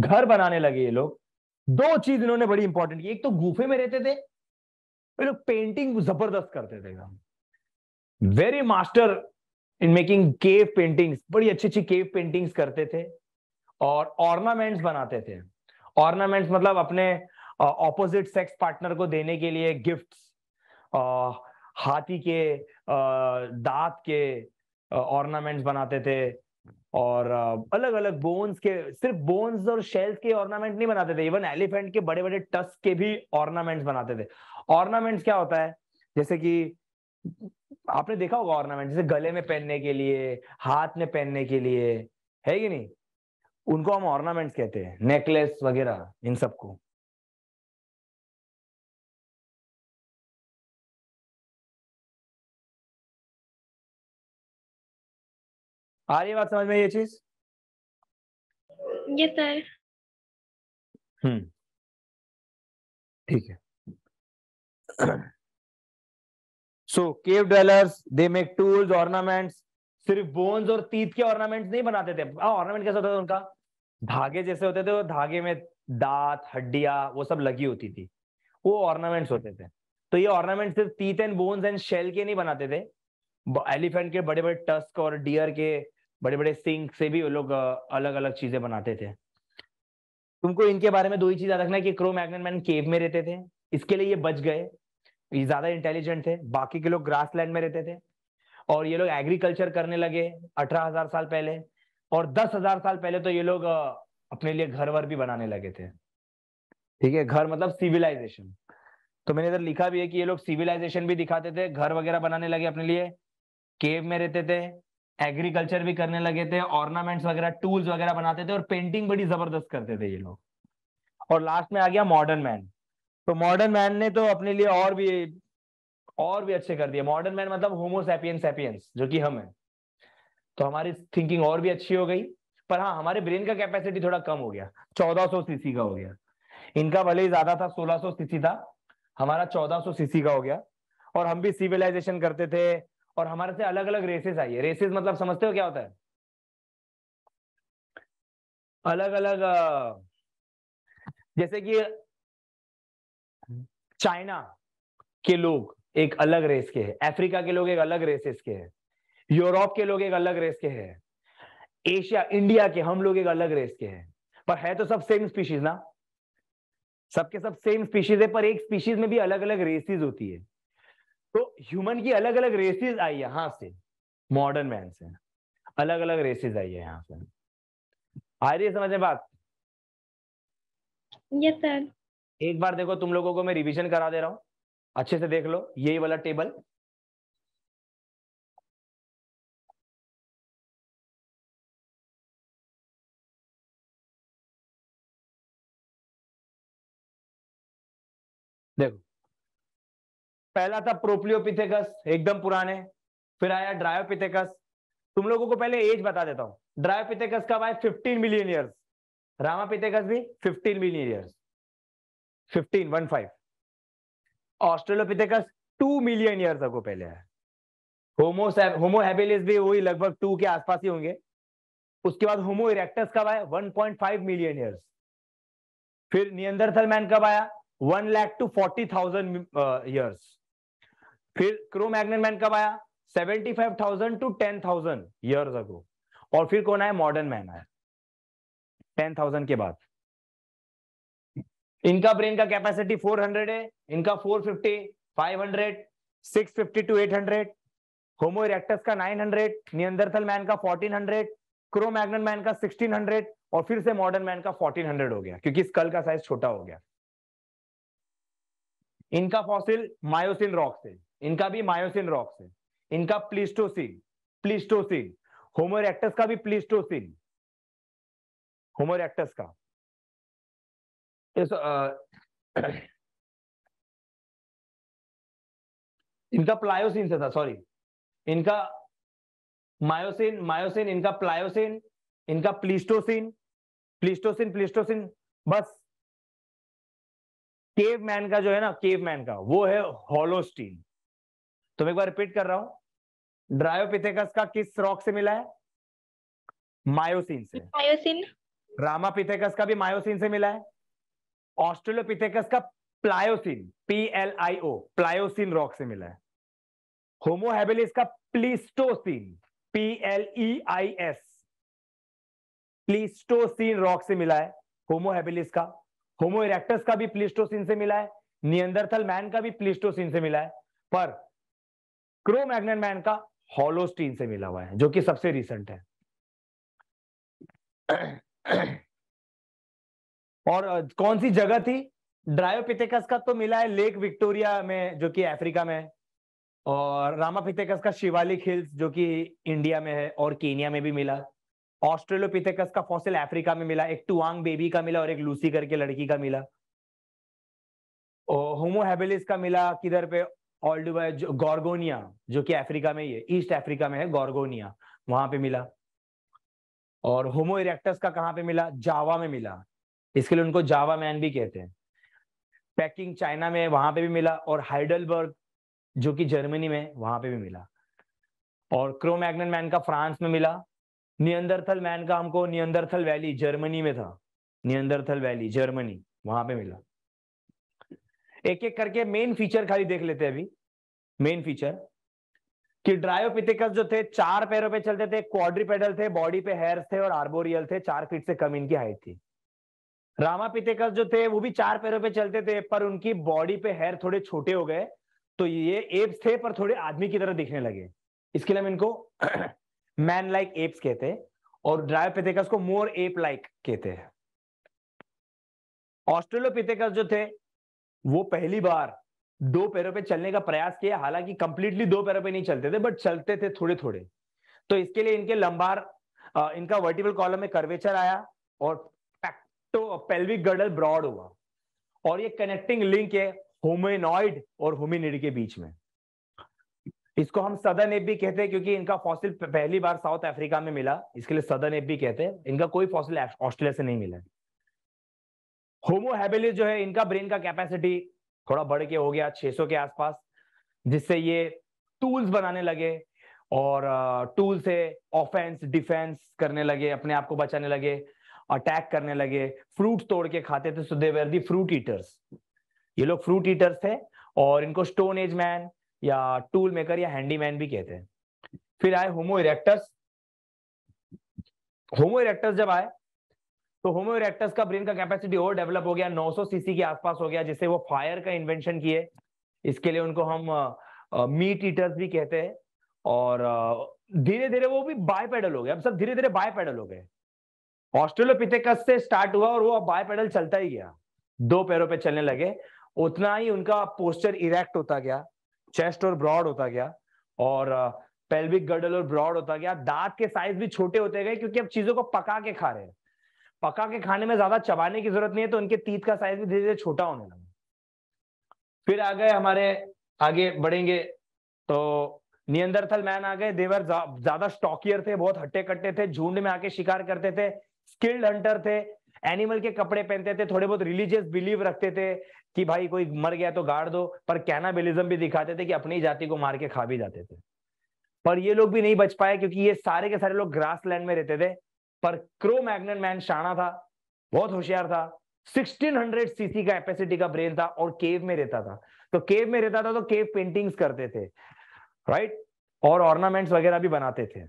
घर बनाने लगे ये लोग दो चीज इन्होंने बड़ी इंपॉर्टेंट की एक तो गुफे में रहते थे लोग पेंटिंग जबरदस्त करते थे very master in making cave paintings बड़ी अच्छी अच्छी केव पेंटिंग्स करते थे और ऑर्नामेंट्स बनाते थे ऑर्नामेंट्स मतलब अपने ऑपोजिट सेक्स पार्टनर को देने के लिए गिफ्ट हाथी के दांत के ऑर्नामेंट्स बनाते थे और अलग अलग बोन्स के सिर्फ बोन्स और शेल्स के ऑर्नामेंट नहीं बनाते थे इवन एलिफेंट के बड़े बड़े टस्क के भी ऑर्नामेंट्स बनाते थे ऑर्नामेंट्स क्या होता है जैसे कि आपने देखा होगा ऑर्नामेंट जैसे गले में पहनने के लिए हाथ में पहनने के लिए है कि नहीं उनको हम ऑर्नामेंट्स
कहते हैं नेकलेस वगैरह इन सबको आ रही बात समझ में ये चीज ये सर तो हम्म ठीक है so cave dwellers they make tools ornaments
सिर्फ बोन्स और तीत के ऑर्नामेंट्स नहीं बनाते थे ऑर्नामेंट हाँ, कैसे होता था उनका धागे जैसे होते थे वो धागे में दांत हड्डिया वो सब लगी होती थी वो ऑर्नामेंट्स होते थे तो ये ऑर्नामेंट सिर्फ तीत एंड बोन्स एंड शेल के नहीं बनाते थे एलिफेंट के बड़े बड़े टस्क और डियर के बड़े बड़े सिंक से भी वो लोग अलग अलग चीजें बनाते थे तुमको इनके बारे में दो ही चीज याद रखना है कि क्रो मैग्नेट मैन केव में रहते थे इसके लिए ये बच गए ये ज्यादा इंटेलिजेंट थे बाकी के लोग ग्रास लैंड में रहते थे और ये लोग एग्रीकल्चर करने लगे अठारह हजार साल पहले और दस हजार साल पहले तो ये लोग अपने लिए घर वर भी बनाने लगे थे ठीक है घर मतलब सिविलाइजेशन तो मैंने इधर लिखा भी है कि ये लोग सिविलाइजेशन भी दिखाते थे घर वगैरह बनाने लगे अपने लिए केव में रहते थे एग्रीकल्चर भी करने लगे थे ऑर्नामेंट्स वगैरह टूल्स वगैरह बनाते थे और पेंटिंग बड़ी जबरदस्त करते थे ये लोग और लास्ट में आ गया मॉडर्न मैन तो मॉडर्न मैन ने तो अपने लिए और भी और भी अच्छे कर दिए मॉडर्न मैन मतलब होमोसेपियंस एपियंस जो कि हम है तो हमारी थिंकिंग और भी अच्छी हो गई पर हाँ हमारे ब्रेन का कैपेसिटी थोड़ा कम हो गया चौदह सीसी का हो गया इनका भले ही ज्यादा था सोलह सीसी था हमारा चौदह सीसी का हो गया और हम भी सिविलाइजेशन करते थे और हमारे से अलग अलग रेसेस आई है
रेसेस मतलब समझते हो क्या होता है अलग अलग जैसे कि चाइना
के लोग एक अलग रेस के हैं अफ्रीका के लोग एक अलग रेसेस के हैं यूरोप के लोग एक अलग रेस के हैं एशिया इंडिया के हम लोग एक अलग रेस के हैं पर है तो सब सेम स्पीशीज ना सबके सब सेम स्पीशीज है पर एक स्पीशीज में भी अलग अलग रेसेस होती है तो ह्यूमन की अलग अलग रेसेस आई यहां से मॉडर्न मैन से अलग अलग रेसेस आई है यहाँ से आ रही है समझ में बात यस सर एक बार देखो तुम लोगों को मैं रिवीजन करा दे रहा हूं
अच्छे से देख लो यही वाला टेबल देखो पहला था प्रोप्लियोपिथेकस एकदम पुराने फिर आया ड्रायोपिथेकस
तुम लोगों को पहले एज बता देता हूं ड्रायोपिथेकस कब आए 15 मिलियन ईयर्स रामापिथेकस भी 15 million years 15 one five Australopithecus two million years ago पहले है होमो होमोहेबिलिस भी वही लगभग टू के आसपास ही होंगे उसके बाद होमो इरेक्टस कब आया 1.5 मिलियन ईयर्स फिर नियंदरथल मैन कब आया one lakh to thousand years फिर क्रो मैग्नेट मैन कब आया 75,000 टू 10,000 इयर्स अगो और फिर कौन आया मॉडर्न मैन आया 10,000 के बाद इनका ब्रेन का कैपेसिटी 400 है इनका 450, 500, 650 टू 800, होमो इरेक्टस का 900, नियंदरथल मैन का 1400, क्रो मैग्नेट मैन का 1600 और फिर से मॉडर्न मैन का 1400 हो गया क्योंकि स्कल का साइज छोटा हो गया इनका फॉसिल मायोसिन रॉक से इनका भी मायोसिन रॉक्स है इनका प्लिस्टोसिन
प्लिस्टोसिन होमोरेक्टस का भी प्लिस्टोसिन होमोरेक्टस का इस, आ, इनका प्लायोसिन से था सॉरी इनका
मायोसिन मायोसिन इनका प्लायोसिन इनका प्लिस्टोसिन प्लिस्टोसिन प्लिस्टोसिन बस केव मैन का जो है ना केव मैन का वो है होलोस्टीन तो मैं एक बार रिपीट कर रहा हूं ड्रायोपिथेकस का किस रॉक से मिला है मायोसिन से मायोसिन रामापिथेकस का भी मायोसिन से मिला है ऑस्ट्रेलोपिथेकस का Pliocene P L I O Pliocene rock से मिला है होमोहेबिलिस का Pleistocene P L E I S Pleistocene rock से मिला है होमोहेबिलिस का होमो इरेक्टस का भी प्लीस्टोसिन से मिला है नियंदरथल मैन का भी प्लीस्टोसिन से मिला है पर क्रो मैग्नेट मैन का हॉलोस्टीन से मिला हुआ है जो कि सबसे रिसेंट है और कौन सी जगह थी ड्रायोपिथेकस का तो मिला है लेक विक्टोरिया में जो कि अफ्रीका में है और रामापिथेकस का शिवालिक हिल्स जो कि इंडिया में है और केनिया में भी मिला ऑस्ट्रेलोपिथेकस का फॉसिल अफ्रीका में मिला एक टुआंग बेबी का मिला और एक लूसी करके लड़की का मिला होमोहेबिलिस का मिला किधर पे ऑल्डुबा गॉर्गोनिया जो कि अफ्रीका में ही है ईस्ट अफ्रीका में है गॉर्गोनिया वहां पे मिला और होमो इरेक्टस का कहाँ पे मिला जावा में मिला इसके लिए उनको जावा मैन भी कहते हैं पैकिंग चाइना में वहां पे भी मिला और हाइडलबर्ग जो कि जर्मनी में वहां पे भी मिला और क्रोमैग्नन मैन का फ्रांस में मिला नियंदरथल मैन का हमको नियंदरथल वैली जर्मनी में था नियंदरथल वैली जर्मनी वहां पे मिला एक एक करके मेन फीचर खाली देख लेते हैं अभी मेन फीचर कि ड्रायोपिथिकस जो थे चार पैरों पे चलते थे पेडल थे बॉडी पे हेयर्स थे और आर्बोरियल थे चार फीट से कम इनकी हाइट थी रामापिथिकस जो थे वो भी चार पैरों पे चलते थे पर उनकी बॉडी पे हेयर थोड़े छोटे हो गए तो ये एप्स थे पर थोड़े आदमी की तरह दिखने लगे इसके लिए हम इनको मैन लाइक एप्स कहते और ड्रायोपिथिकस को मोर एप लाइक कहते हैं ऑस्ट्रेलोपिथिकस जो थे वो पहली बार दो पैरों पे चलने का प्रयास किया हालांकि कंप्लीटली दो पैरों पे नहीं चलते थे बट चलते थे थोड़े थोड़े तो इसके लिए इनके लंबार इनका वर्टिकल कॉलम में कर्वेचर आया और पैक्टो पेल्विक गर्डल ब्रॉड हुआ और ये कनेक्टिंग लिंक है होमेनॉइड और होमिनिड के बीच में इसको हम सदन एप भी कहते हैं क्योंकि इनका फॉसिल पहली बार साउथ अफ्रीका में मिला इसके लिए सदन एप भी कहते हैं इनका कोई फॉसिल ऑस्ट्रेलिया से नहीं मिला है होमोहेबिलिस जो है इनका ब्रेन का कैपेसिटी थोड़ा बढ़ के हो गया 600 के आसपास जिससे ये टूल्स बनाने लगे और टूल से ऑफेंस डिफेंस करने लगे अपने आप को बचाने लगे अटैक करने लगे फ्रूट तोड़ के खाते थे so they were the fruit eaters ये लोग फ्रूट ईटर्स थे और इनको स्टोन एज मैन या टूल मेकर या हैंडीमैन भी कहते हैं फिर आए होमो इरेक्टर्स होमो इरेक्टर्स जब आए तो होमो इरेक्टस का ब्रेन का कैपेसिटी और डेवलप हो गया 900 सीसी के आसपास हो गया जिससे वो फायर का इन्वेंशन किए इसके लिए उनको हम मीट ईटर्स भी कहते हैं और धीरे धीरे वो भी बायपेडल हो गए अब सब धीरे धीरे बायपेडल हो गए ऑस्ट्रेलोपिथेकस से स्टार्ट हुआ और वो अब बायपैडल चलता ही गया दो पैरों पे चलने लगे उतना ही उनका पोस्टर इरेक्ट होता गया चेस्ट और ब्रॉड होता गया और पेल्विक गर्डल और ब्रॉड होता गया दांत के साइज भी छोटे होते गए क्योंकि अब चीजों को पका के खा रहे हैं पका के खाने में ज्यादा चबाने की जरूरत नहीं है तो उनके तीत का साइज भी धीरे धीरे छोटा होने लगा फिर आ गए हमारे आगे बढ़ेंगे तो नियंदरथल मैन आ गए देवर ज्यादा स्टॉकियर थे बहुत हट्टे कट्टे थे झुंड में आके शिकार करते थे स्किल्ड हंटर थे एनिमल के कपड़े पहनते थे थोड़े बहुत रिलीजियस बिलीव रखते थे कि भाई कोई मर गया तो गाड़ दो पर कैनाबिलिज्म भी दिखाते थे कि अपनी जाति को मार के खा भी जाते थे पर ये लोग भी नहीं बच पाए क्योंकि ये सारे के सारे लोग ग्रास लैंड में रहते थे पर क्रो मैग्नेट मैन शाना था बहुत होशियार था 1600 सीसी का कैपेसिटी का ब्रेन था और केव में रहता था तो केव में रहता था तो केव पेंटिंग्स करते थे राइट और ऑर्नामेंट्स वगैरह भी बनाते थे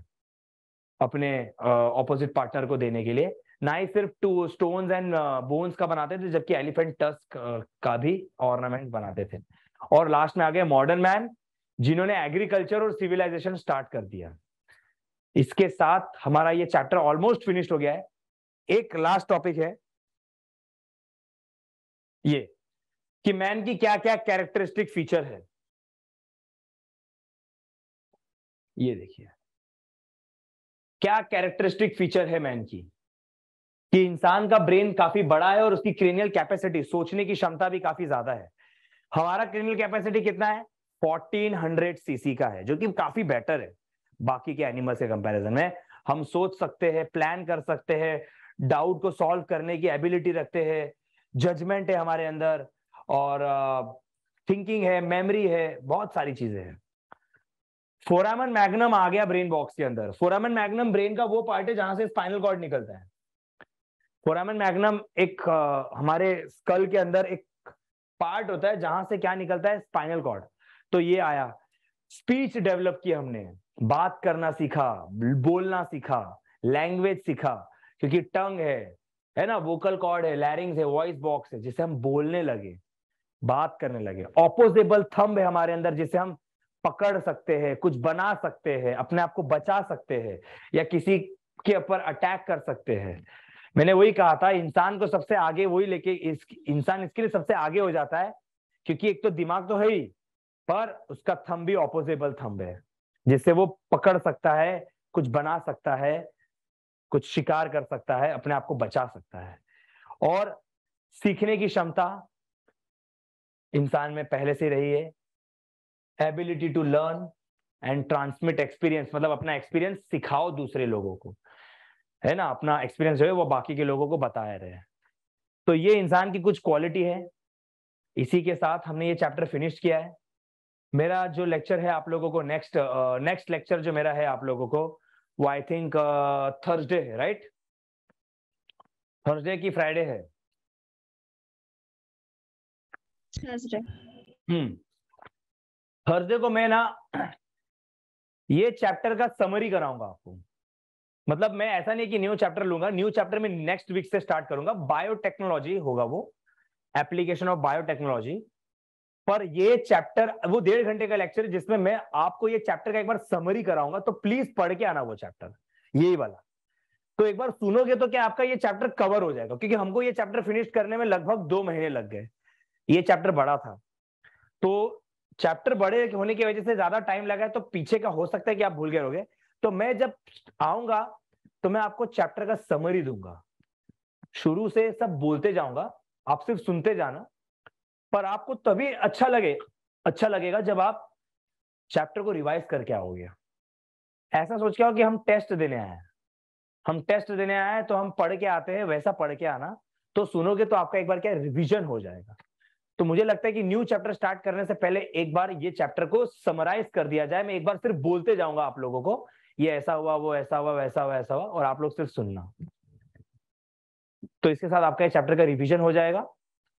अपने ऑपोजिट uh, पार्टनर को देने के लिए ना ही सिर्फ टू स्टोन्स एंड बोन्स का बनाते थे जबकि एलिफेंट टस्क का भी ऑर्नामेंट बनाते थे और लास्ट में आ गए मॉडर्न मैन जिन्होंने एग्रीकल्चर और सिविलाइजेशन स्टार्ट कर दिया इसके साथ हमारा ये चैप्टर ऑलमोस्ट फिनिश हो गया है एक लास्ट टॉपिक है
ये कि मैन की क्या क्या कैरेक्टरिस्टिक फीचर है ये देखिए क्या कैरेक्टरिस्टिक फीचर है मैन की कि इंसान का ब्रेन
काफी बड़ा है और उसकी क्रेनियल कैपेसिटी सोचने की क्षमता भी काफी ज्यादा है हमारा क्रेनियल कैपेसिटी कितना है 1400 सीसी का है जो कि काफी बेटर है बाकी के एनिमल्स के कंपैरिजन में हम सोच सकते हैं प्लान कर सकते हैं डाउट को सॉल्व करने की एबिलिटी रखते हैं जजमेंट है हमारे अंदर और थिंकिंग है मेमोरी है बहुत सारी चीजें हैं फोरामन मैग्नम आ गया ब्रेन बॉक्स के अंदर फोरामन मैग्नम ब्रेन का वो पार्ट है जहां से स्पाइनल कॉर्ड निकलता है फोरामन मैग्नम एक uh, हमारे स्कल के अंदर एक पार्ट होता है जहां से क्या निकलता है स्पाइनल कॉर्ड तो ये आया स्पीच डेवलप किया हमने बात करना सीखा बोलना सीखा लैंग्वेज सीखा क्योंकि टंग है है ना वोकल कॉर्ड है लैरिंग्स है वॉइस बॉक्स है जिसे हम बोलने लगे बात करने लगे ऑपोजेबल थंब है हमारे अंदर जिसे हम पकड़ सकते हैं कुछ बना सकते हैं अपने आप को बचा सकते हैं या किसी के ऊपर अटैक कर सकते हैं मैंने वही कहा था इंसान को सबसे आगे वही लेके इस इंसान इसके लिए सबसे आगे हो जाता है क्योंकि एक तो दिमाग तो है ही पर उसका थंब भी ऑपोजेबल थंब है जिससे वो पकड़ सकता है कुछ बना सकता है कुछ शिकार कर सकता है अपने आप को बचा सकता है और सीखने की क्षमता इंसान में पहले से रही है ability to learn and transmit experience मतलब अपना एक्सपीरियंस सिखाओ दूसरे लोगों को है ना अपना एक्सपीरियंस जो है वो बाकी के लोगों को बताया रहे तो ये इंसान की कुछ क्वालिटी है इसी के साथ हमने ये चैप्टर फिनिश किया है मेरा जो लेक्चर है आप लोगों को नेक्स्ट नेक्स्ट लेक्चर जो मेरा है आप लोगों को वो आई थिंक थर्सडे है राइट थर्सडे की फ्राइडे है थर्सडे हम्म थर्सडे को मैं ना ये चैप्टर का समरी कराऊंगा आपको मतलब मैं ऐसा नहीं कि न्यू चैप्टर लूंगा न्यू चैप्टर में नेक्स्ट वीक से स्टार्ट करूंगा बायोटेक्नोलॉजी होगा वो एप्लीकेशन ऑफ बायोटेक्नोलॉजी पर ये चैप्टर वो डेढ़ घंटे का लेक्चर है जिसमें मैं आपको ये चैप्टर का एक बार समरी कराऊंगा तो प्लीज पढ़ के आना वो चैप्टर यही वाला तो एक बार सुनोगे तो क्या आपका ये चैप्टर कवर हो जाएगा क्योंकि हमको ये चैप्टर फिनिश करने में लगभग दो महीने लग गए ये चैप्टर बड़ा था तो चैप्टर बड़े होने की वजह से ज्यादा टाइम लगा है तो पीछे का हो सकता है कि आप भूल गए रहोगे तो मैं जब आऊंगा तो मैं आपको चैप्टर का समरी दूंगा शुरू से सब बोलते जाऊंगा आप सिर्फ सुनते जाना पर आपको तभी अच्छा लगे अच्छा लगेगा जब आप चैप्टर को रिवाइज करके आओगे ऐसा सोच के आओ कि हम टेस्ट देने आए हैं हम टेस्ट देने आए हैं तो हम पढ़ के आते हैं वैसा पढ़ के आना तो सुनोगे तो आपका एक बार क्या रिविजन हो जाएगा तो मुझे लगता है कि न्यू चैप्टर स्टार्ट करने से पहले एक बार ये चैप्टर को समराइज कर दिया जाए मैं एक बार सिर्फ बोलते जाऊंगा आप लोगों को ये ऐसा हुआ
वो ऐसा हुआ वैसा हुआ ऐसा हुआ और आप लोग सिर्फ सुनना तो इसके साथ आपका चैप्टर का रिविजन हो जाएगा